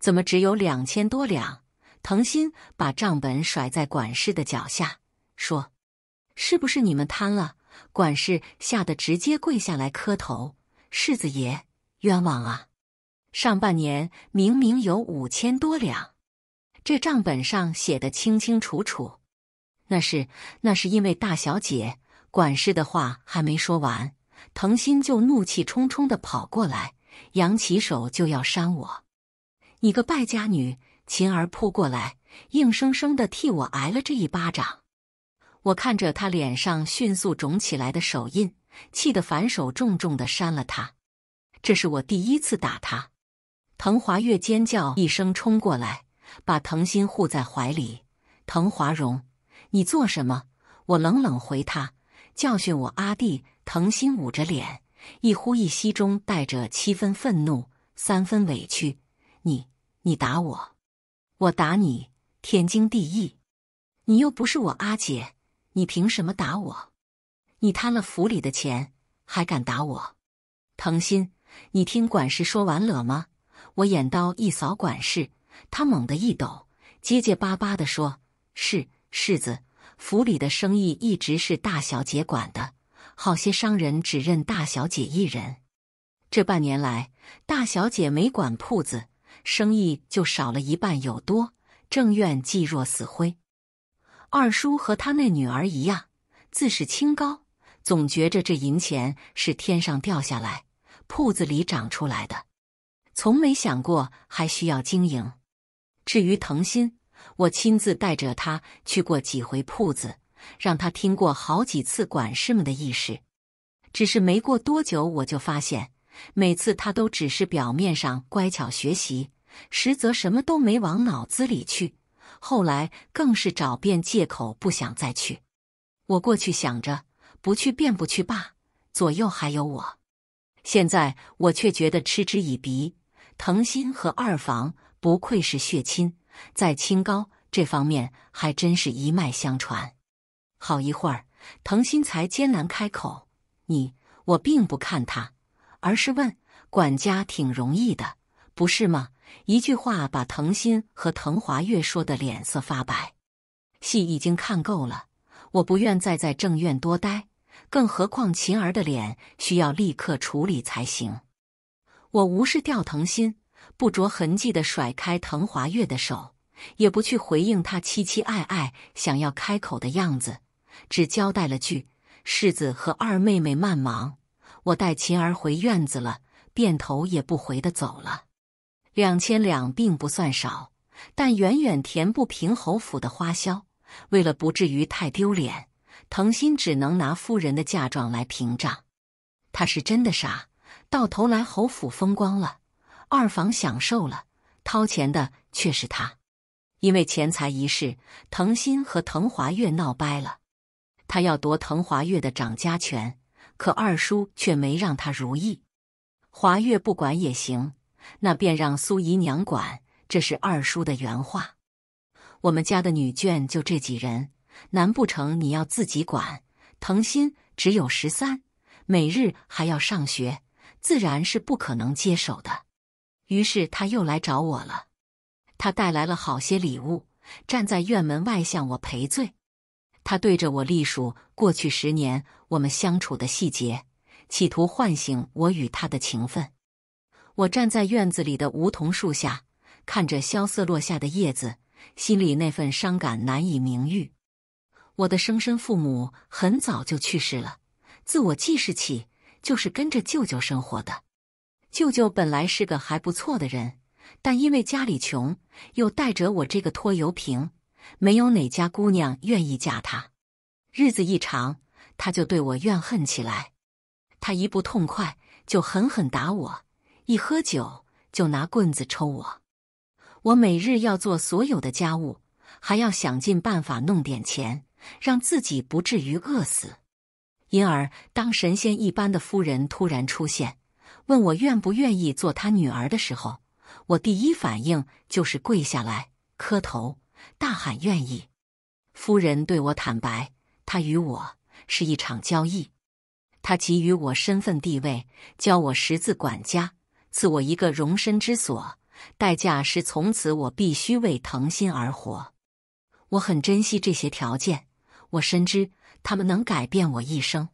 怎么只有两千多两？藤心把账本甩在管事的脚下，说：“是不是你们贪了？”管事吓得直接跪下来磕头，世子爷冤枉啊！上半年明明有五千多两，这账本上写的清清楚楚。那是那是因为大小姐。管事的话还没说完，藤心就怒气冲冲的跑过来，扬起手就要扇我。你个败家女！晴儿扑过来，硬生生的替我挨了这一巴掌。我看着他脸上迅速肿起来的手印，气得反手重重的扇了他。这是我第一次打他。滕华月尖叫一声冲过来，把滕心护在怀里。滕华荣，你做什么？我冷冷回他，教训我阿弟。滕心捂着脸，一呼一吸中带着七分愤怒，三分委屈。你你打我，我打你，天经地义。你又不是我阿姐。你凭什么打我？你贪了府里的钱，还敢打我？藤心，你听管事说完了吗？我眼刀一扫，管事他猛地一抖，结结巴巴地说：“是，世子府里的生意一直是大小姐管的，好些商人只认大小姐一人。这半年来，大小姐没管铺子，生意就少了一半有多，正院既若死灰。”二叔和他那女儿一样，自视清高，总觉着这银钱是天上掉下来，铺子里长出来的，从没想过还需要经营。至于藤心，我亲自带着他去过几回铺子，让他听过好几次管事们的意识。只是没过多久，我就发现，每次他都只是表面上乖巧学习，实则什么都没往脑子里去。后来更是找遍借口不想再去。我过去想着不去便不去罢，左右还有我。现在我却觉得嗤之以鼻。藤心和二房不愧是血亲，在清高这方面还真是一脉相传。好一会儿，藤心才艰难开口：“你……我并不看他，而是问管家，挺容易的，不是吗？”一句话把滕心和滕华月说的脸色发白。戏已经看够了，我不愿再在正院多待，更何况琴儿的脸需要立刻处理才行。我无视掉藤心，不着痕迹的甩开滕华月的手，也不去回应他期期爱爱想要开口的样子，只交代了句：“世子和二妹妹慢忙，我带琴儿回院子了。”便头也不回的走了。两千两并不算少，但远远填不平侯府的花销。为了不至于太丢脸，藤心只能拿夫人的嫁妆来平账。他是真的傻，到头来侯府风光了，二房享受了，掏钱的却是他。因为钱财一事，藤心和藤华月闹掰了。他要夺藤华月的掌家权，可二叔却没让他如意。华月不管也行。那便让苏姨娘管，这是二叔的原话。我们家的女眷就这几人，难不成你要自己管？疼心只有十三，每日还要上学，自然是不可能接手的。于是他又来找我了，他带来了好些礼物，站在院门外向我赔罪。他对着我历数过去十年我们相处的细节，企图唤醒我与他的情分。我站在院子里的梧桐树下，看着萧瑟落下的叶子，心里那份伤感难以名喻。我的生身父母很早就去世了，自我记事起就是跟着舅舅生活的。舅舅本来是个还不错的人，但因为家里穷，又带着我这个拖油瓶，没有哪家姑娘愿意嫁他。日子一长，他就对我怨恨起来。他一不痛快，就狠狠打我。一喝酒就拿棍子抽我，我每日要做所有的家务，还要想尽办法弄点钱，让自己不至于饿死。因而，当神仙一般的夫人突然出现，问我愿不愿意做他女儿的时候，我第一反应就是跪下来磕头，大喊愿意。夫人对我坦白，她与我是一场交易，她给予我身份地位，教我识字管家。赐我一个容身之所，代价是从此我必须为藤心而活。我很珍惜这些条件，我深知他们能改变我一生，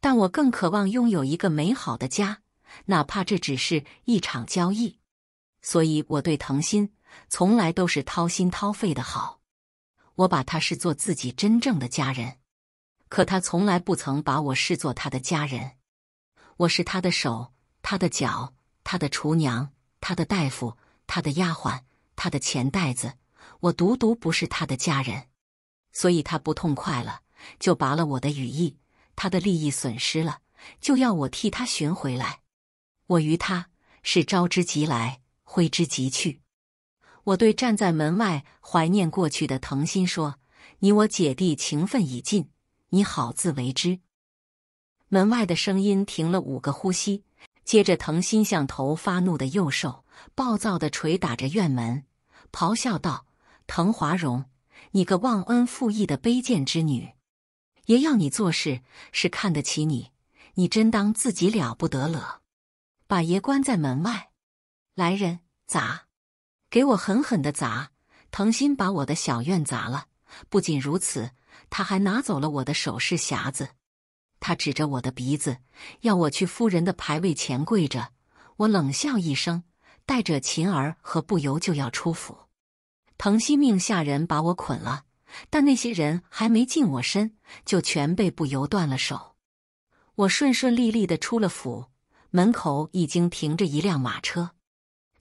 但我更渴望拥有一个美好的家，哪怕这只是一场交易。所以，我对藤心从来都是掏心掏肺的好，我把他视作自己真正的家人。可他从来不曾把我视作他的家人，我是他的手，他的脚。他的厨娘，他的大夫，他的丫鬟，他的钱袋子，我独独不是他的家人，所以他不痛快了，就拔了我的羽翼；他的利益损失了，就要我替他寻回来。我与他是招之即来，挥之即去。我对站在门外怀念过去的藤心说：“你我姐弟情分已尽，你好自为之。”门外的声音停了五个呼吸。接着，藤心向头发怒的右兽，暴躁的捶打着院门，咆哮道：“藤华荣，你个忘恩负义的卑贱之女，爷要你做事是看得起你，你真当自己了不得了？把爷关在门外！来人，砸！给我狠狠的砸！藤心把我的小院砸了，不仅如此，他还拿走了我的首饰匣子。”他指着我的鼻子，要我去夫人的牌位前跪着。我冷笑一声，带着琴儿和不由就要出府。藤心命下人把我捆了，但那些人还没近我身，就全被不由断了手。我顺顺利利的出了府，门口已经停着一辆马车。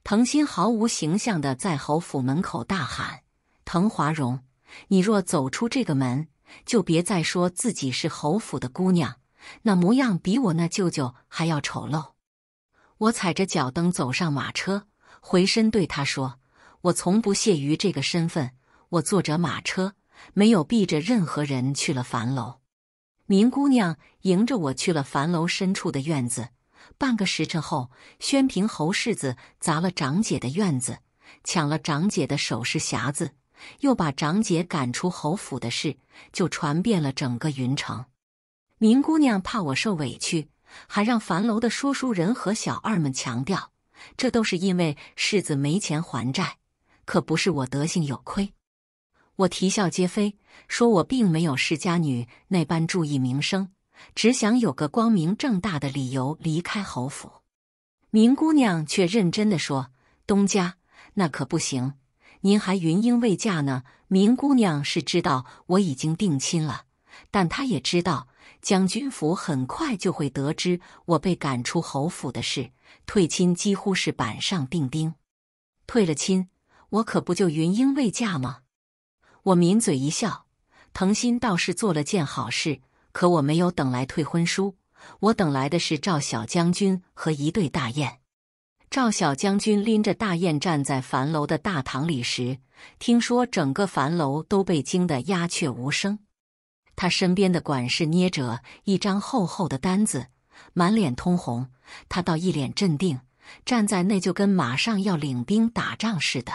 藤心毫无形象的在侯府门口大喊：“藤华容，你若走出这个门！”就别再说自己是侯府的姑娘，那模样比我那舅舅还要丑陋。我踩着脚蹬走上马车，回身对他说：“我从不屑于这个身份。”我坐着马车，没有避着任何人，去了樊楼。明姑娘迎着我去了樊楼深处的院子。半个时辰后，宣平侯世子砸了长姐的院子，抢了长姐的首饰匣子。又把长姐赶出侯府的事就传遍了整个云城。明姑娘怕我受委屈，还让樊楼的说书人和小二们强调，这都是因为世子没钱还债，可不是我德行有亏。我啼笑皆非，说我并没有世家女那般注意名声，只想有个光明正大的理由离开侯府。明姑娘却认真的说：“东家，那可不行。”您还云英未嫁呢，明姑娘是知道我已经定亲了，但她也知道将军府很快就会得知我被赶出侯府的事，退亲几乎是板上钉钉。退了亲，我可不就云英未嫁吗？我抿嘴一笑，藤心倒是做了件好事，可我没有等来退婚书，我等来的是赵小将军和一对大雁。赵小将军拎着大雁站在樊楼的大堂里时，听说整个樊楼都被惊得鸦雀无声。他身边的管事捏着一张厚厚的单子，满脸通红。他倒一脸镇定，站在那就跟马上要领兵打仗似的。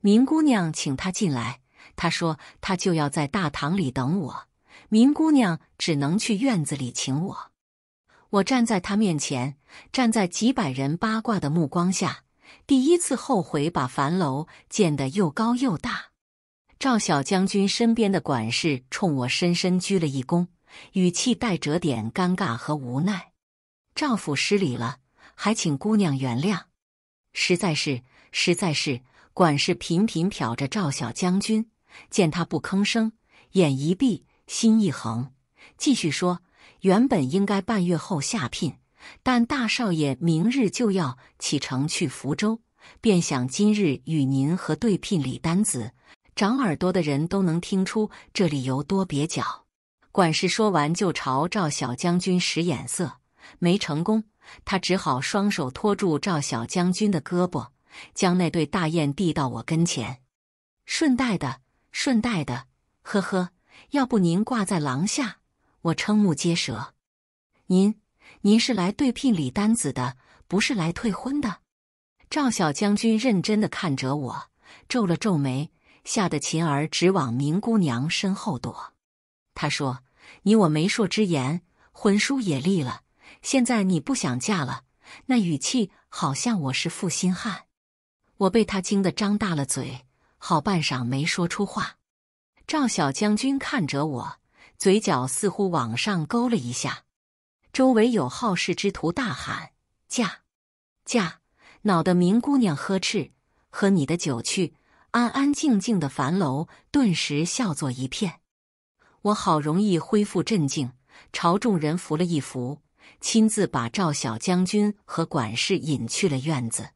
明姑娘请他进来，他说他就要在大堂里等我。明姑娘只能去院子里请我。我站在他面前。站在几百人八卦的目光下，第一次后悔把樊楼建得又高又大。赵小将军身边的管事冲我深深鞠了一躬，语气带着点尴尬和无奈：“赵府失礼了，还请姑娘原谅。实在是，实在是。”管事频频瞟着赵小将军，见他不吭声，眼一闭，心一横，继续说：“原本应该半月后下聘。”但大少爷明日就要启程去福州，便想今日与您和对聘礼单子。长耳朵的人都能听出这理由多蹩脚。管事说完就朝赵小将军使眼色，没成功，他只好双手托住赵小将军的胳膊，将那对大雁递到我跟前。顺带的，顺带的，呵呵，要不您挂在廊下？我瞠目结舌，您。您是来对聘礼单子的，不是来退婚的。赵小将军认真的看着我，皱了皱眉，吓得秦儿直往明姑娘身后躲。他说：“你我媒妁之言，婚书也立了，现在你不想嫁了？”那语气好像我是负心汉。我被他惊得张大了嘴，好半晌没说出话。赵小将军看着我，嘴角似乎往上勾了一下。周围有好事之徒大喊：“驾，驾！”恼得明姑娘呵斥：“喝你的酒去，安安静静的。”樊楼顿时笑作一片。我好容易恢复镇静，朝众人扶了一扶，亲自把赵小将军和管事引去了院子。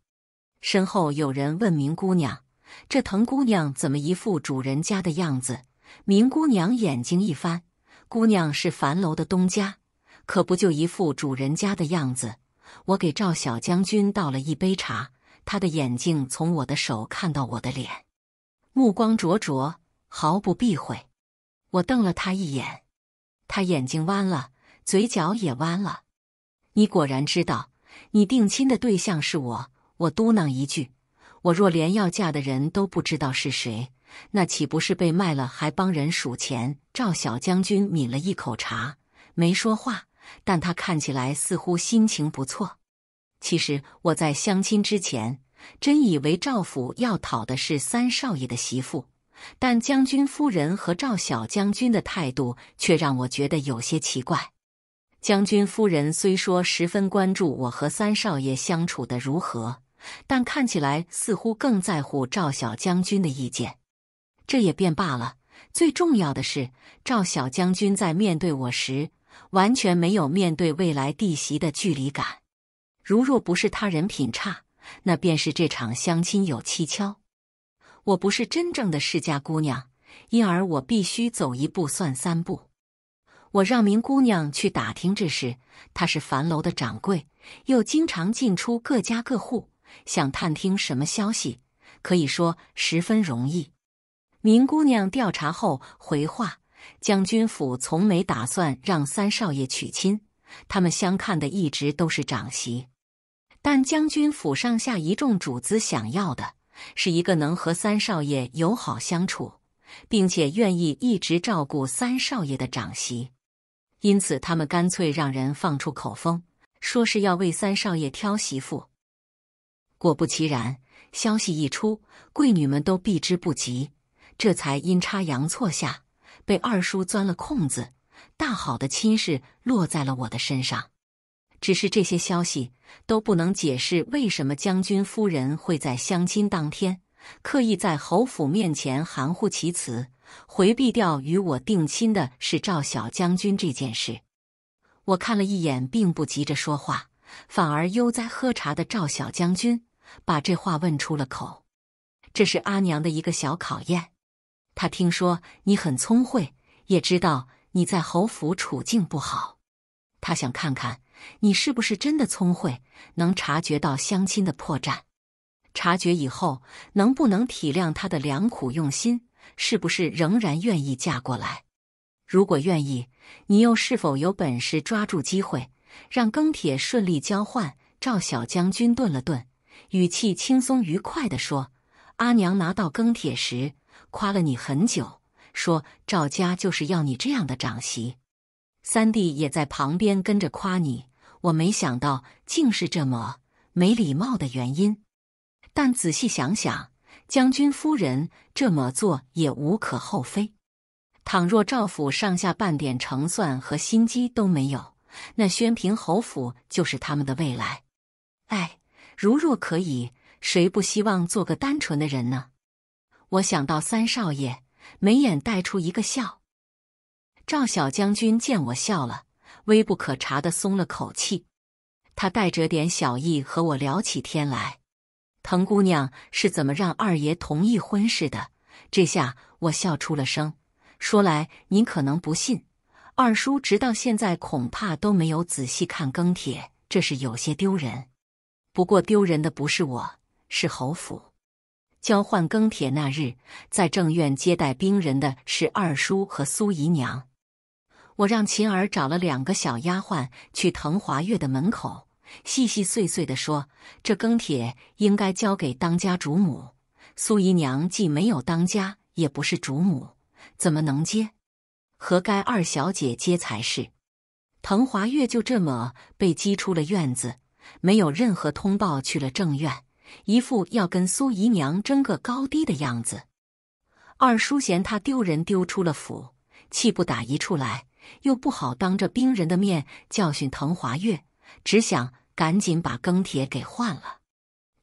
身后有人问明姑娘：“这滕姑娘怎么一副主人家的样子？”明姑娘眼睛一翻：“姑娘是樊楼的东家。”可不就一副主人家的样子？我给赵小将军倒了一杯茶，他的眼睛从我的手看到我的脸，目光灼灼，毫不避讳。我瞪了他一眼，他眼睛弯了，嘴角也弯了。你果然知道，你定亲的对象是我。我嘟囔一句：“我若连要嫁的人都不知道是谁，那岂不是被卖了还帮人数钱？”赵小将军抿了一口茶，没说话。但他看起来似乎心情不错。其实我在相亲之前，真以为赵府要讨的是三少爷的媳妇，但将军夫人和赵小将军的态度却让我觉得有些奇怪。将军夫人虽说十分关注我和三少爷相处的如何，但看起来似乎更在乎赵小将军的意见。这也便罢了。最重要的是，赵小将军在面对我时。完全没有面对未来弟媳的距离感。如若不是他人品差，那便是这场相亲有蹊跷。我不是真正的世家姑娘，因而我必须走一步算三步。我让明姑娘去打听这事，她是樊楼的掌柜，又经常进出各家各户，想探听什么消息，可以说十分容易。明姑娘调查后回话。将军府从没打算让三少爷娶亲，他们相看的一直都是长媳。但将军府上下一众主子想要的是一个能和三少爷友好相处，并且愿意一直照顾三少爷的长媳，因此他们干脆让人放出口风，说是要为三少爷挑媳妇。果不其然，消息一出，贵女们都避之不及，这才阴差阳错下。被二叔钻了空子，大好的亲事落在了我的身上。只是这些消息都不能解释为什么将军夫人会在相亲当天刻意在侯府面前含糊其辞，回避掉与我定亲的是赵小将军这件事。我看了一眼，并不急着说话，反而悠哉喝茶的赵小将军，把这话问出了口。这是阿娘的一个小考验。他听说你很聪慧，也知道你在侯府处境不好，他想看看你是不是真的聪慧，能察觉到相亲的破绽，察觉以后能不能体谅他的良苦用心，是不是仍然愿意嫁过来？如果愿意，你又是否有本事抓住机会，让庚帖顺利交换？赵小将军顿了顿，语气轻松愉快的说：“阿娘拿到庚帖时。”夸了你很久，说赵家就是要你这样的长媳。三弟也在旁边跟着夸你。我没想到竟是这么没礼貌的原因。但仔细想想，将军夫人这么做也无可厚非。倘若赵府上下半点成算和心机都没有，那宣平侯府就是他们的未来。哎，如若可以，谁不希望做个单纯的人呢？我想到三少爷，眉眼带出一个笑。赵小将军见我笑了，微不可察地松了口气。他带着点小意和我聊起天来：“藤姑娘是怎么让二爷同意婚事的？”这下我笑出了声。说来您可能不信，二叔直到现在恐怕都没有仔细看庚帖，这是有些丢人。不过丢人的不是我，是侯府。交换更帖那日，在正院接待兵人的是二叔和苏姨娘。我让晴儿找了两个小丫鬟去滕华月的门口，细细碎碎的说：“这更帖应该交给当家主母。苏姨娘既没有当家，也不是主母，怎么能接？何该二小姐接才是。”滕华月就这么被激出了院子，没有任何通报，去了正院。一副要跟苏姨娘争个高低的样子。二叔嫌他丢人丢出了府，气不打一处来，又不好当着兵人的面教训滕华月，只想赶紧把庚帖给换了。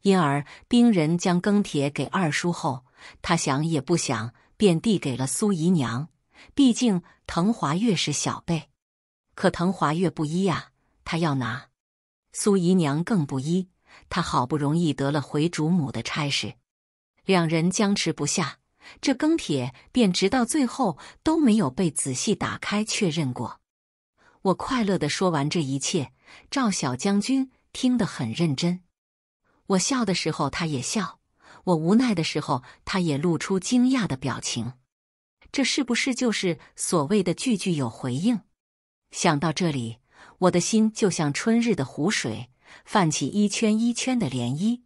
因而，兵人将庚帖给二叔后，他想也不想便递给了苏姨娘。毕竟滕华月是小辈，可滕华月不依呀，他要拿。苏姨娘更不依。他好不容易得了回主母的差事，两人僵持不下，这庚帖便直到最后都没有被仔细打开确认过。我快乐地说完这一切，赵小将军听得很认真。我笑的时候他也笑，我无奈的时候他也露出惊讶的表情。这是不是就是所谓的句句有回应？想到这里，我的心就像春日的湖水。泛起一圈一圈的涟漪，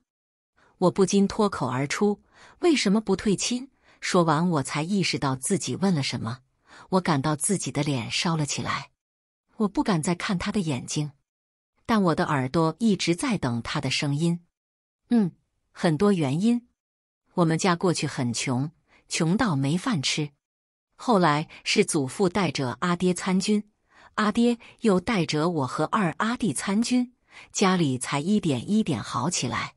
我不禁脱口而出：“为什么不退亲？”说完，我才意识到自己问了什么。我感到自己的脸烧了起来，我不敢再看他的眼睛，但我的耳朵一直在等他的声音。嗯，很多原因。我们家过去很穷，穷到没饭吃。后来是祖父带着阿爹参军，阿爹又带着我和二阿弟参军。家里才一点一点好起来。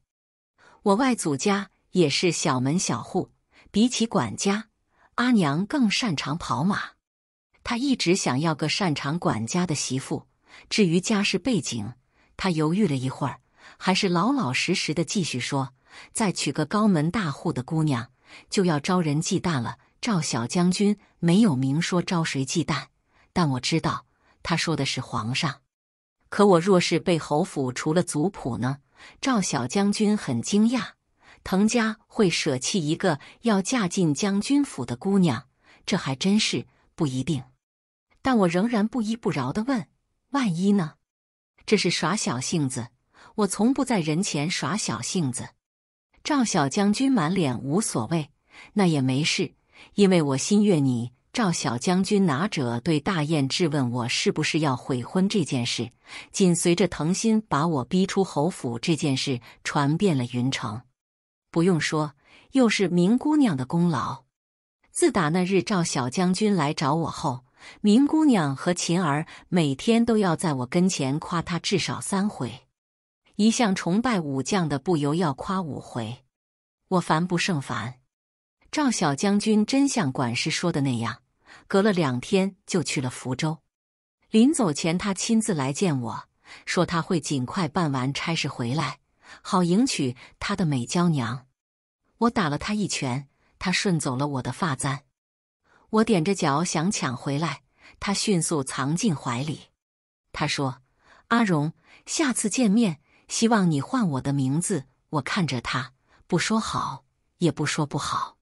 我外祖家也是小门小户，比起管家阿娘更擅长跑马。他一直想要个擅长管家的媳妇。至于家世背景，他犹豫了一会儿，还是老老实实的继续说：“再娶个高门大户的姑娘，就要招人忌惮了。”赵小将军没有明说招谁忌惮，但我知道他说的是皇上。可我若是被侯府除了族谱呢？赵小将军很惊讶，滕家会舍弃一个要嫁进将军府的姑娘，这还真是不一定。但我仍然不依不饶地问：万一呢？这是耍小性子，我从不在人前耍小性子。赵小将军满脸无所谓，那也没事，因为我心悦你。赵小将军拿者对大雁质问我是不是要悔婚这件事，紧随着藤心把我逼出侯府这件事传遍了云城。不用说，又是明姑娘的功劳。自打那日赵小将军来找我后，明姑娘和秦儿每天都要在我跟前夸他至少三回。一向崇拜武将的不由要夸五回，我烦不胜烦。赵小将军真像管事说的那样。隔了两天就去了福州，临走前他亲自来见我，说他会尽快办完差事回来，好迎娶他的美娇娘。我打了他一拳，他顺走了我的发簪。我踮着脚想抢回来，他迅速藏进怀里。他说：“阿荣，下次见面希望你换我的名字。”我看着他，不说好，也不说不好。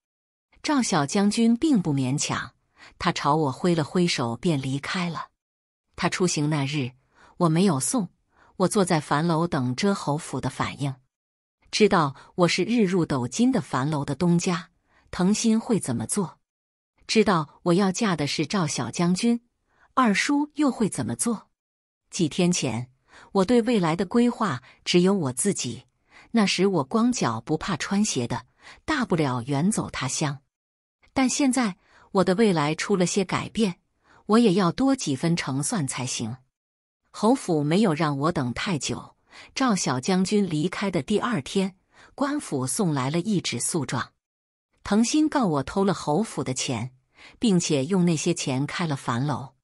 赵小将军并不勉强。他朝我挥了挥手，便离开了。他出行那日，我没有送。我坐在樊楼等遮侯府的反应，知道我是日入斗金的樊楼的东家，藤心会怎么做？知道我要嫁的是赵小将军，二叔又会怎么做？几天前，我对未来的规划只有我自己。那时我光脚不怕穿鞋的，大不了远走他乡。但现在。我的未来出了些改变，我也要多几分成算才行。侯府没有让我等太久，赵小将军离开的第二天，官府送来了一纸诉状，藤心告我偷了侯府的钱，并且用那些钱开了樊楼，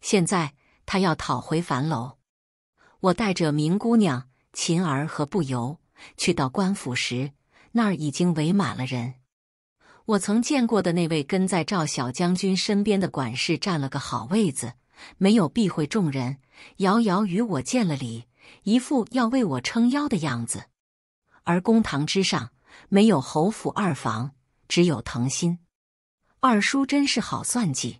现在他要讨回樊楼。我带着明姑娘、秦儿和不由去到官府时，那儿已经围满了人。我曾见过的那位跟在赵小将军身边的管事，占了个好位子，没有避讳众人，遥遥与我见了礼，一副要为我撑腰的样子。而公堂之上，没有侯府二房，只有藤心二叔，真是好算计。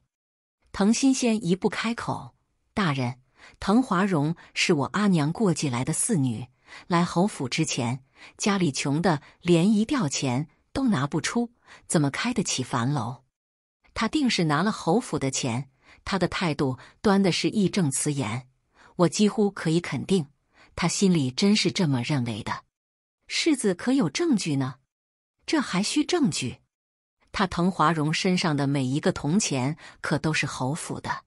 藤心先一步开口：“大人，藤华荣是我阿娘过继来的四女，来侯府之前，家里穷的连一吊钱都拿不出。”怎么开得起樊楼？他定是拿了侯府的钱。他的态度端的是义正辞严，我几乎可以肯定，他心里真是这么认为的。世子可有证据呢？这还需证据。他滕华荣身上的每一个铜钱，可都是侯府的；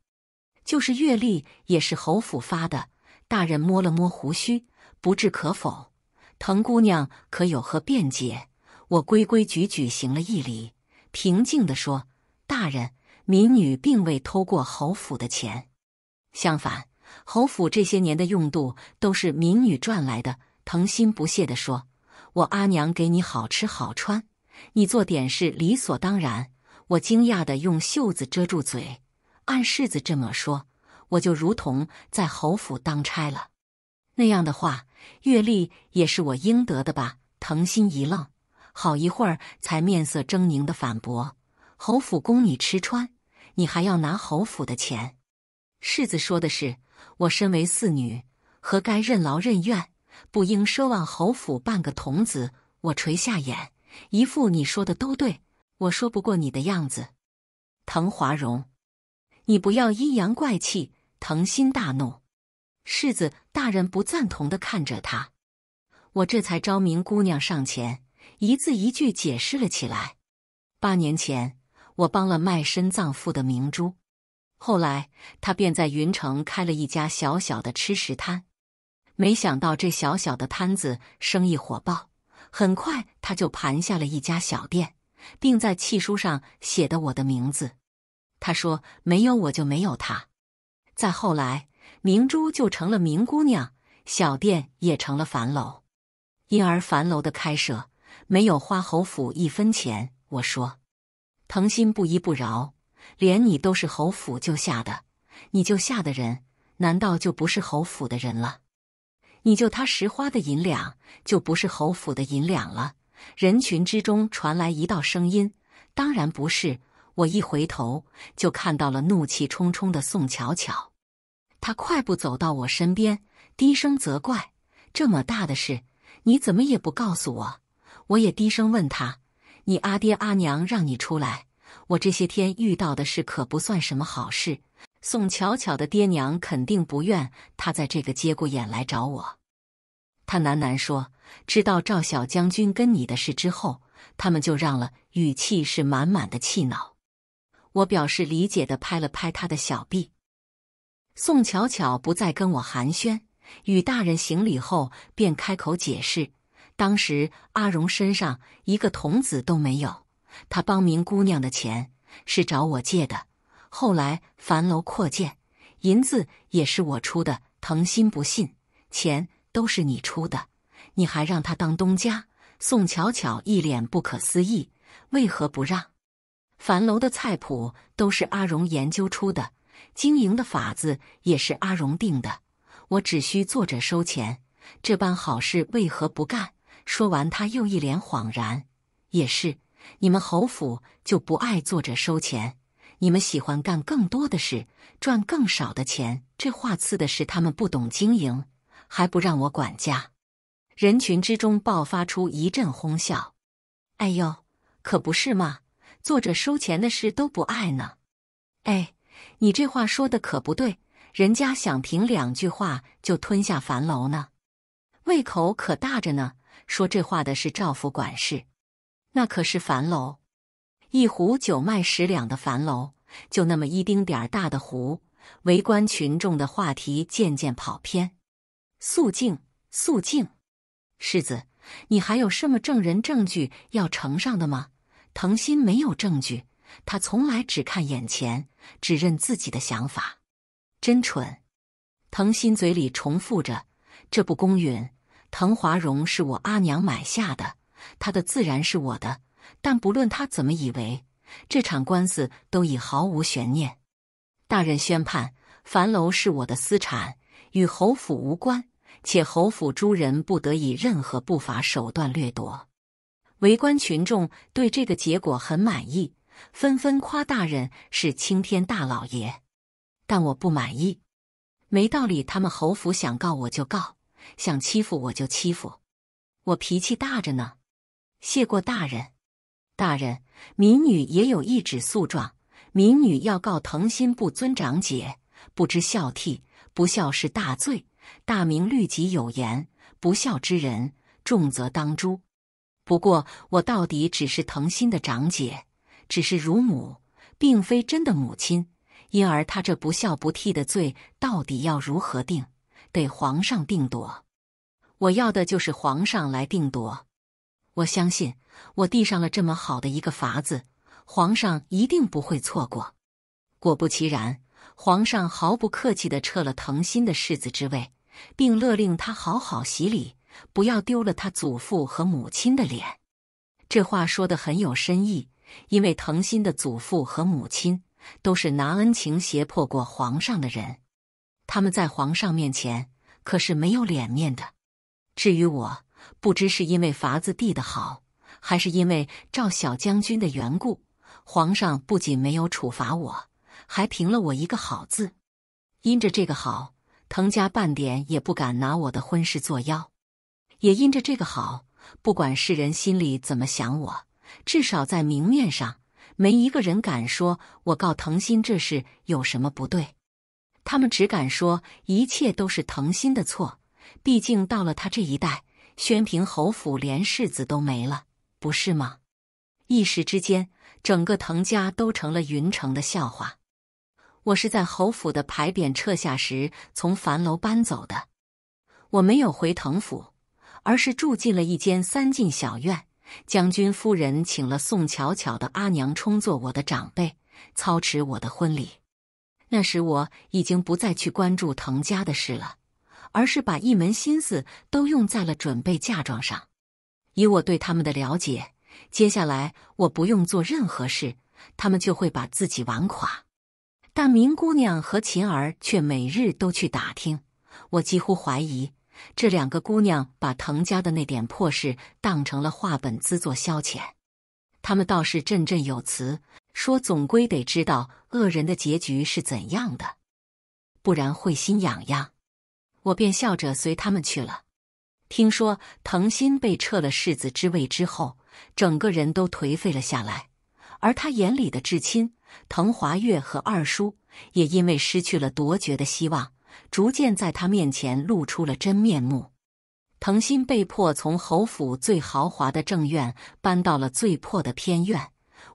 就是月例，也是侯府发的。大人摸了摸胡须，不置可否。滕姑娘可有何辩解？我规规矩矩行了一礼，平静地说：“大人，民女并未偷过侯府的钱。相反，侯府这些年的用度都是民女赚来的。”疼心不屑地说：“我阿娘给你好吃好穿，你做点事理所当然。”我惊讶地用袖子遮住嘴。按世子这么说，我就如同在侯府当差了。那样的话，月例也是我应得的吧？藤心一愣。好一会儿，才面色狰狞的反驳：“侯府供你吃穿，你还要拿侯府的钱。”世子说的是：“我身为四女，何该任劳任怨，不应奢望侯府半个童子。”我垂下眼，一副你说的都对，我说不过你的样子。滕华荣，你不要阴阳怪气。滕心大怒，世子大人不赞同的看着他，我这才昭明姑娘上前。一字一句解释了起来。八年前，我帮了卖身葬父的明珠，后来他便在云城开了一家小小的吃食摊。没想到这小小的摊子生意火爆，很快他就盘下了一家小店，并在契书上写的我的名字。他说：“没有我就没有他。”再后来，明珠就成了明姑娘，小店也成了樊楼，因而樊楼的开设。没有花侯府一分钱，我说，藤心不依不饶，连你都是侯府救下的，你救下的人，难道就不是侯府的人了？你救他时花的银两，就不是侯府的银两了？人群之中传来一道声音：“当然不是。”我一回头，就看到了怒气冲冲的宋巧巧，她快步走到我身边，低声责怪：“这么大的事，你怎么也不告诉我？”我也低声问他：“你阿爹阿娘让你出来？我这些天遇到的事可不算什么好事。宋巧巧的爹娘肯定不愿她在这个节骨眼来找我。”他喃喃说：“知道赵小将军跟你的事之后，他们就让了。”语气是满满的气恼。我表示理解的拍了拍他的小臂。宋巧巧不再跟我寒暄，与大人行礼后便开口解释。当时阿荣身上一个铜子都没有，他帮明姑娘的钱是找我借的。后来樊楼扩建，银子也是我出的。藤心不信，钱都是你出的，你还让他当东家？宋巧巧一脸不可思议：为何不让？樊楼的菜谱都是阿荣研究出的，经营的法子也是阿荣定的，我只需坐着收钱。这般好事为何不干？说完，他又一脸恍然。也是，你们侯府就不爱坐着收钱，你们喜欢干更多的事，赚更少的钱。这话刺的是他们不懂经营，还不让我管家。人群之中爆发出一阵哄笑。哎呦，可不是嘛，坐着收钱的事都不爱呢。哎，你这话说的可不对，人家想凭两句话就吞下樊楼呢，胃口可大着呢。说这话的是赵府管事，那可是樊楼，一壶酒卖十两的樊楼，就那么一丁点儿大的壶。围观群众的话题渐渐跑偏，肃静，肃静！世子，你还有什么证人、证据要呈上的吗？藤心没有证据，他从来只看眼前，只认自己的想法，真蠢！藤心嘴里重复着，这不公允。滕华荣是我阿娘买下的，他的自然是我的。但不论他怎么以为，这场官司都已毫无悬念。大人宣判，樊楼是我的私产，与侯府无关，且侯府诸人不得以任何不法手段掠夺。围观群众对这个结果很满意，纷纷夸大人是青天大老爷。但我不满意，没道理，他们侯府想告我就告。想欺负我就欺负，我脾气大着呢。谢过大人，大人，民女也有一纸诉状。民女要告藤心不尊长姐，不知孝悌，不孝是大罪。大明律己有言，不孝之人，重则当诛。不过我到底只是藤心的长姐，只是乳母，并非真的母亲，因而他这不孝不悌的罪，到底要如何定？得皇上定夺，我要的就是皇上来定夺。我相信，我递上了这么好的一个法子，皇上一定不会错过。果不其然，皇上毫不客气的撤了藤心的世子之位，并勒令他好好洗礼，不要丢了他祖父和母亲的脸。这话说的很有深意，因为藤心的祖父和母亲都是拿恩情胁迫过皇上的人。他们在皇上面前可是没有脸面的。至于我，不知是因为法子递得好，还是因为赵小将军的缘故，皇上不仅没有处罚我，还评了我一个好字。因着这个好，滕家半点也不敢拿我的婚事作妖；也因着这个好，不管世人心里怎么想我，至少在明面上，没一个人敢说我告滕心这事有什么不对。他们只敢说一切都是藤心的错，毕竟到了他这一代，宣平侯府连世子都没了，不是吗？一时之间，整个藤家都成了云城的笑话。我是在侯府的牌匾撤下时从樊楼搬走的，我没有回藤府，而是住进了一间三进小院。将军夫人请了宋巧巧的阿娘充作我的长辈，操持我的婚礼。那时我已经不再去关注滕家的事了，而是把一门心思都用在了准备嫁妆上。以我对他们的了解，接下来我不用做任何事，他们就会把自己玩垮。但明姑娘和琴儿却每日都去打听，我几乎怀疑这两个姑娘把藤家的那点破事当成了话本自作消遣。他们倒是振振有词。说总归得知道恶人的结局是怎样的，不然会心痒痒。我便笑着随他们去了。听说藤心被撤了世子之位之后，整个人都颓废了下来。而他眼里的至亲藤华月和二叔，也因为失去了夺爵的希望，逐渐在他面前露出了真面目。藤心被迫从侯府最豪华的正院搬到了最破的偏院。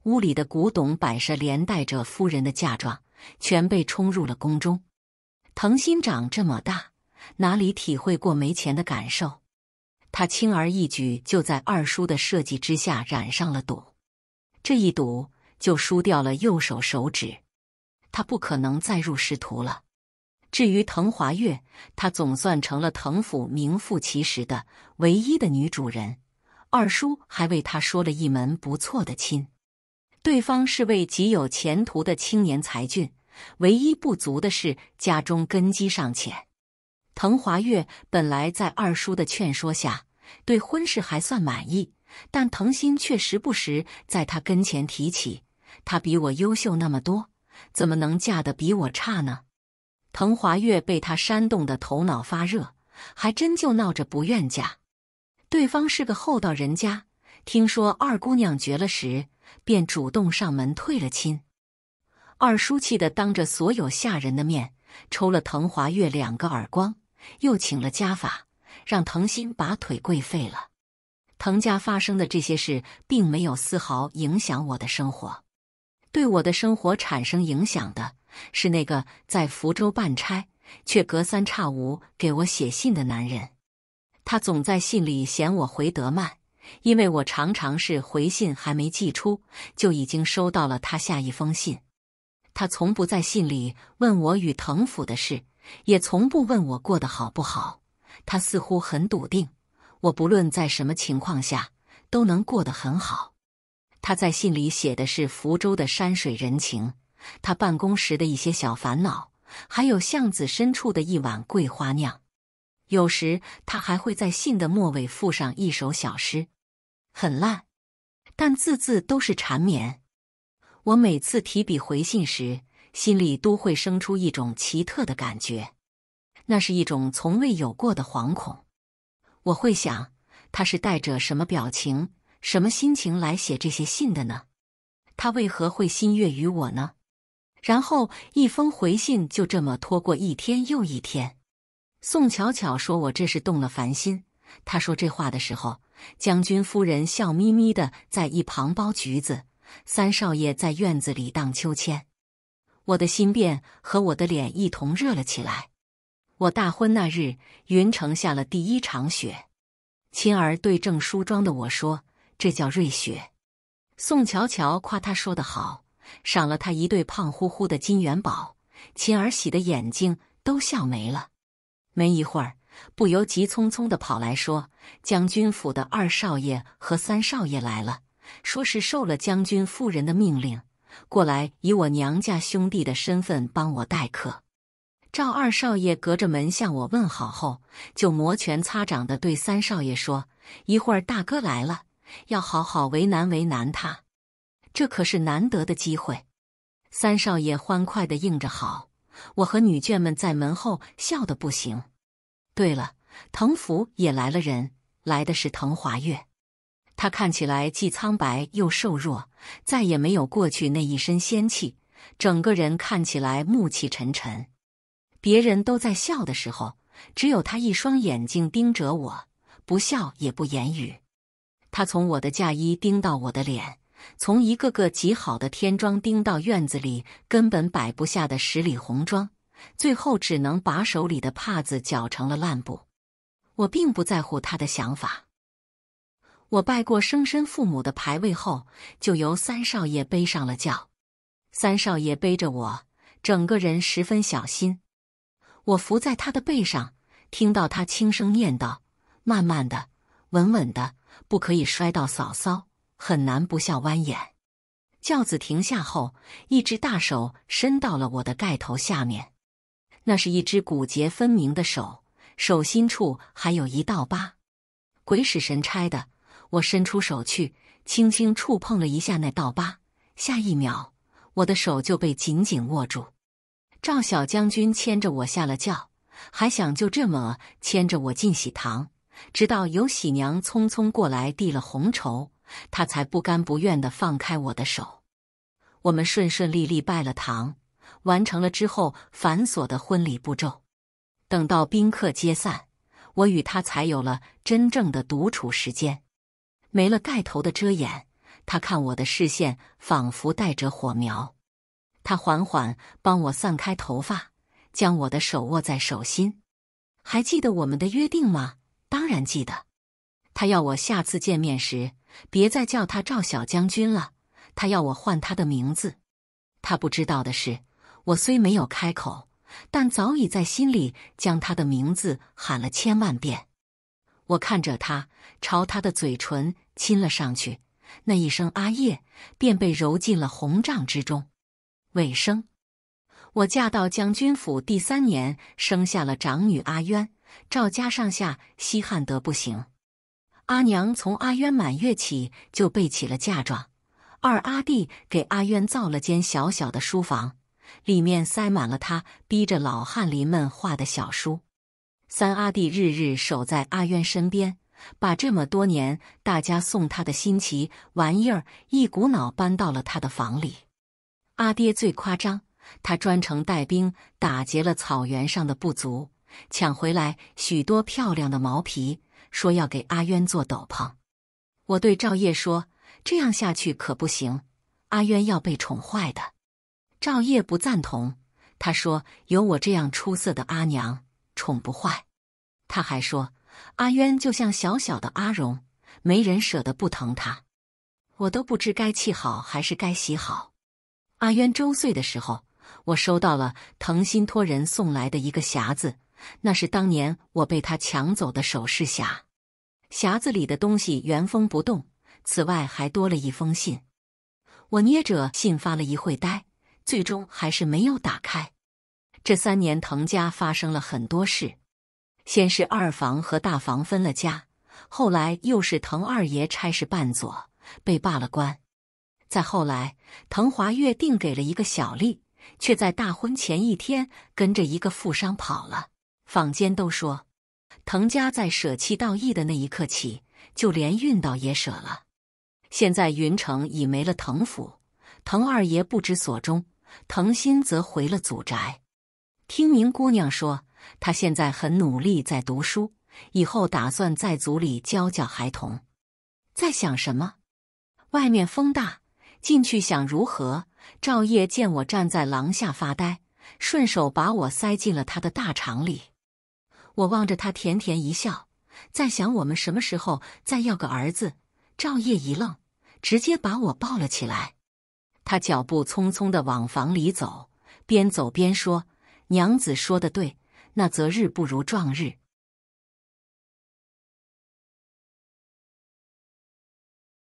屋里的古董摆设，连带着夫人的嫁妆，全被充入了宫中。藤心长这么大，哪里体会过没钱的感受？他轻而易举就在二叔的设计之下染上了赌，这一赌就输掉了右手手指。他不可能再入仕途了。至于藤华月，他总算成了藤府名副其实的唯一的女主人。二叔还为他说了一门不错的亲。对方是位极有前途的青年才俊，唯一不足的是家中根基尚浅。滕华月本来在二叔的劝说下对婚事还算满意，但滕心却时不时在他跟前提起他比我优秀那么多，怎么能嫁得比我差呢？滕华月被他煽动的头脑发热，还真就闹着不愿嫁。对方是个厚道人家，听说二姑娘绝了时。便主动上门退了亲，二叔气得当着所有下人的面抽了滕华月两个耳光，又请了家法，让滕心把腿跪废了。滕家发生的这些事，并没有丝毫影响我的生活。对我的生活产生影响的是那个在福州办差却隔三差五给我写信的男人，他总在信里嫌我回得慢。因为我常常是回信还没寄出，就已经收到了他下一封信。他从不在信里问我与藤府的事，也从不问我过得好不好。他似乎很笃定，我不论在什么情况下都能过得很好。他在信里写的是福州的山水人情，他办公时的一些小烦恼，还有巷子深处的一碗桂花酿。有时他还会在信的末尾附上一首小诗。很烂，但字字都是缠绵。我每次提笔回信时，心里都会生出一种奇特的感觉，那是一种从未有过的惶恐。我会想，他是带着什么表情、什么心情来写这些信的呢？他为何会心悦于我呢？然后，一封回信就这么拖过一天又一天。宋巧巧说我这是动了凡心。她说这话的时候。将军夫人笑眯眯的在一旁剥橘子，三少爷在院子里荡秋千，我的心便和我的脸一同热了起来。我大婚那日，云城下了第一场雪，亲儿对正梳妆的我说：“这叫瑞雪。”宋乔乔夸他说得好，赏了他一对胖乎乎的金元宝。亲儿喜的眼睛都笑没了，没一会儿，不由急匆匆的跑来说。将军府的二少爷和三少爷来了，说是受了将军夫人的命令，过来以我娘家兄弟的身份帮我待客。赵二少爷隔着门向我问好后，就摩拳擦掌的对三少爷说：“一会儿大哥来了，要好好为难为难他，这可是难得的机会。”三少爷欢快的应着好，我和女眷们在门后笑得不行。对了，藤福也来了人。来的是滕华月，他看起来既苍白又瘦弱，再也没有过去那一身仙气，整个人看起来暮气沉沉。别人都在笑的时候，只有他一双眼睛盯着我，不笑也不言语。他从我的嫁衣盯到我的脸，从一个个极好的天装盯到院子里根本摆不下的十里红妆，最后只能把手里的帕子绞成了烂布。我并不在乎他的想法。我拜过生身父母的牌位后，就由三少爷背上了轿。三少爷背着我，整个人十分小心。我伏在他的背上，听到他轻声念道：“慢慢的，稳稳的，不可以摔到嫂嫂，很难不笑弯眼。”轿子停下后，一只大手伸到了我的盖头下面，那是一只骨节分明的手。手心处还有一道疤，鬼使神差的，我伸出手去，轻轻触碰了一下那道疤。下一秒，我的手就被紧紧握住。赵小将军牵着我下了轿，还想就这么牵着我进喜堂，直到有喜娘匆匆过来递了红绸，他才不甘不愿的放开我的手。我们顺顺利利拜了堂，完成了之后繁琐的婚礼步骤。等到宾客皆散，我与他才有了真正的独处时间。没了盖头的遮掩，他看我的视线仿佛带着火苗。他缓缓帮我散开头发，将我的手握在手心。还记得我们的约定吗？当然记得。他要我下次见面时别再叫他赵小将军了，他要我换他的名字。他不知道的是，我虽没有开口。但早已在心里将他的名字喊了千万遍。我看着他，朝他的嘴唇亲了上去，那一声“阿叶”便被揉进了红帐之中。尾声：我嫁到将军府第三年，生下了长女阿渊，赵家上下稀罕得不行。阿娘从阿渊满月起就备起了嫁妆，二阿弟给阿渊造了间小小的书房。里面塞满了他逼着老翰林们画的小书。三阿弟日日守在阿渊身边，把这么多年大家送他的新奇玩意儿一股脑搬到了他的房里。阿爹最夸张，他专程带兵打劫了草原上的部族，抢回来许多漂亮的毛皮，说要给阿渊做斗篷。我对赵烨说：“这样下去可不行，阿渊要被宠坏的。”赵烨不赞同，他说：“有我这样出色的阿娘，宠不坏。”他还说：“阿渊就像小小的阿荣，没人舍得不疼他。”我都不知该气好还是该喜好。阿渊周岁的时候，我收到了藤心托人送来的一个匣子，那是当年我被他抢走的首饰匣。匣子里的东西原封不动，此外还多了一封信。我捏着信发了一会呆。最终还是没有打开。这三年，滕家发生了很多事。先是二房和大房分了家，后来又是滕二爷差事办左。被罢了官，再后来滕华月订给了一个小吏，却在大婚前一天跟着一个富商跑了。坊间都说，滕家在舍弃道义的那一刻起，就连运道也舍了。现在云城已没了滕府，滕二爷不知所终。藤心则回了祖宅，听明姑娘说，她现在很努力在读书，以后打算在族里教教孩童。在想什么？外面风大，进去想如何？赵烨见我站在廊下发呆，顺手把我塞进了他的大肠里。我望着他，甜甜一笑，在想我们什么时候再要个儿子？赵烨一愣，直接把我抱了起来。他脚步匆匆地往房里走，边走边说：“娘子说的对，那择日不如撞日。”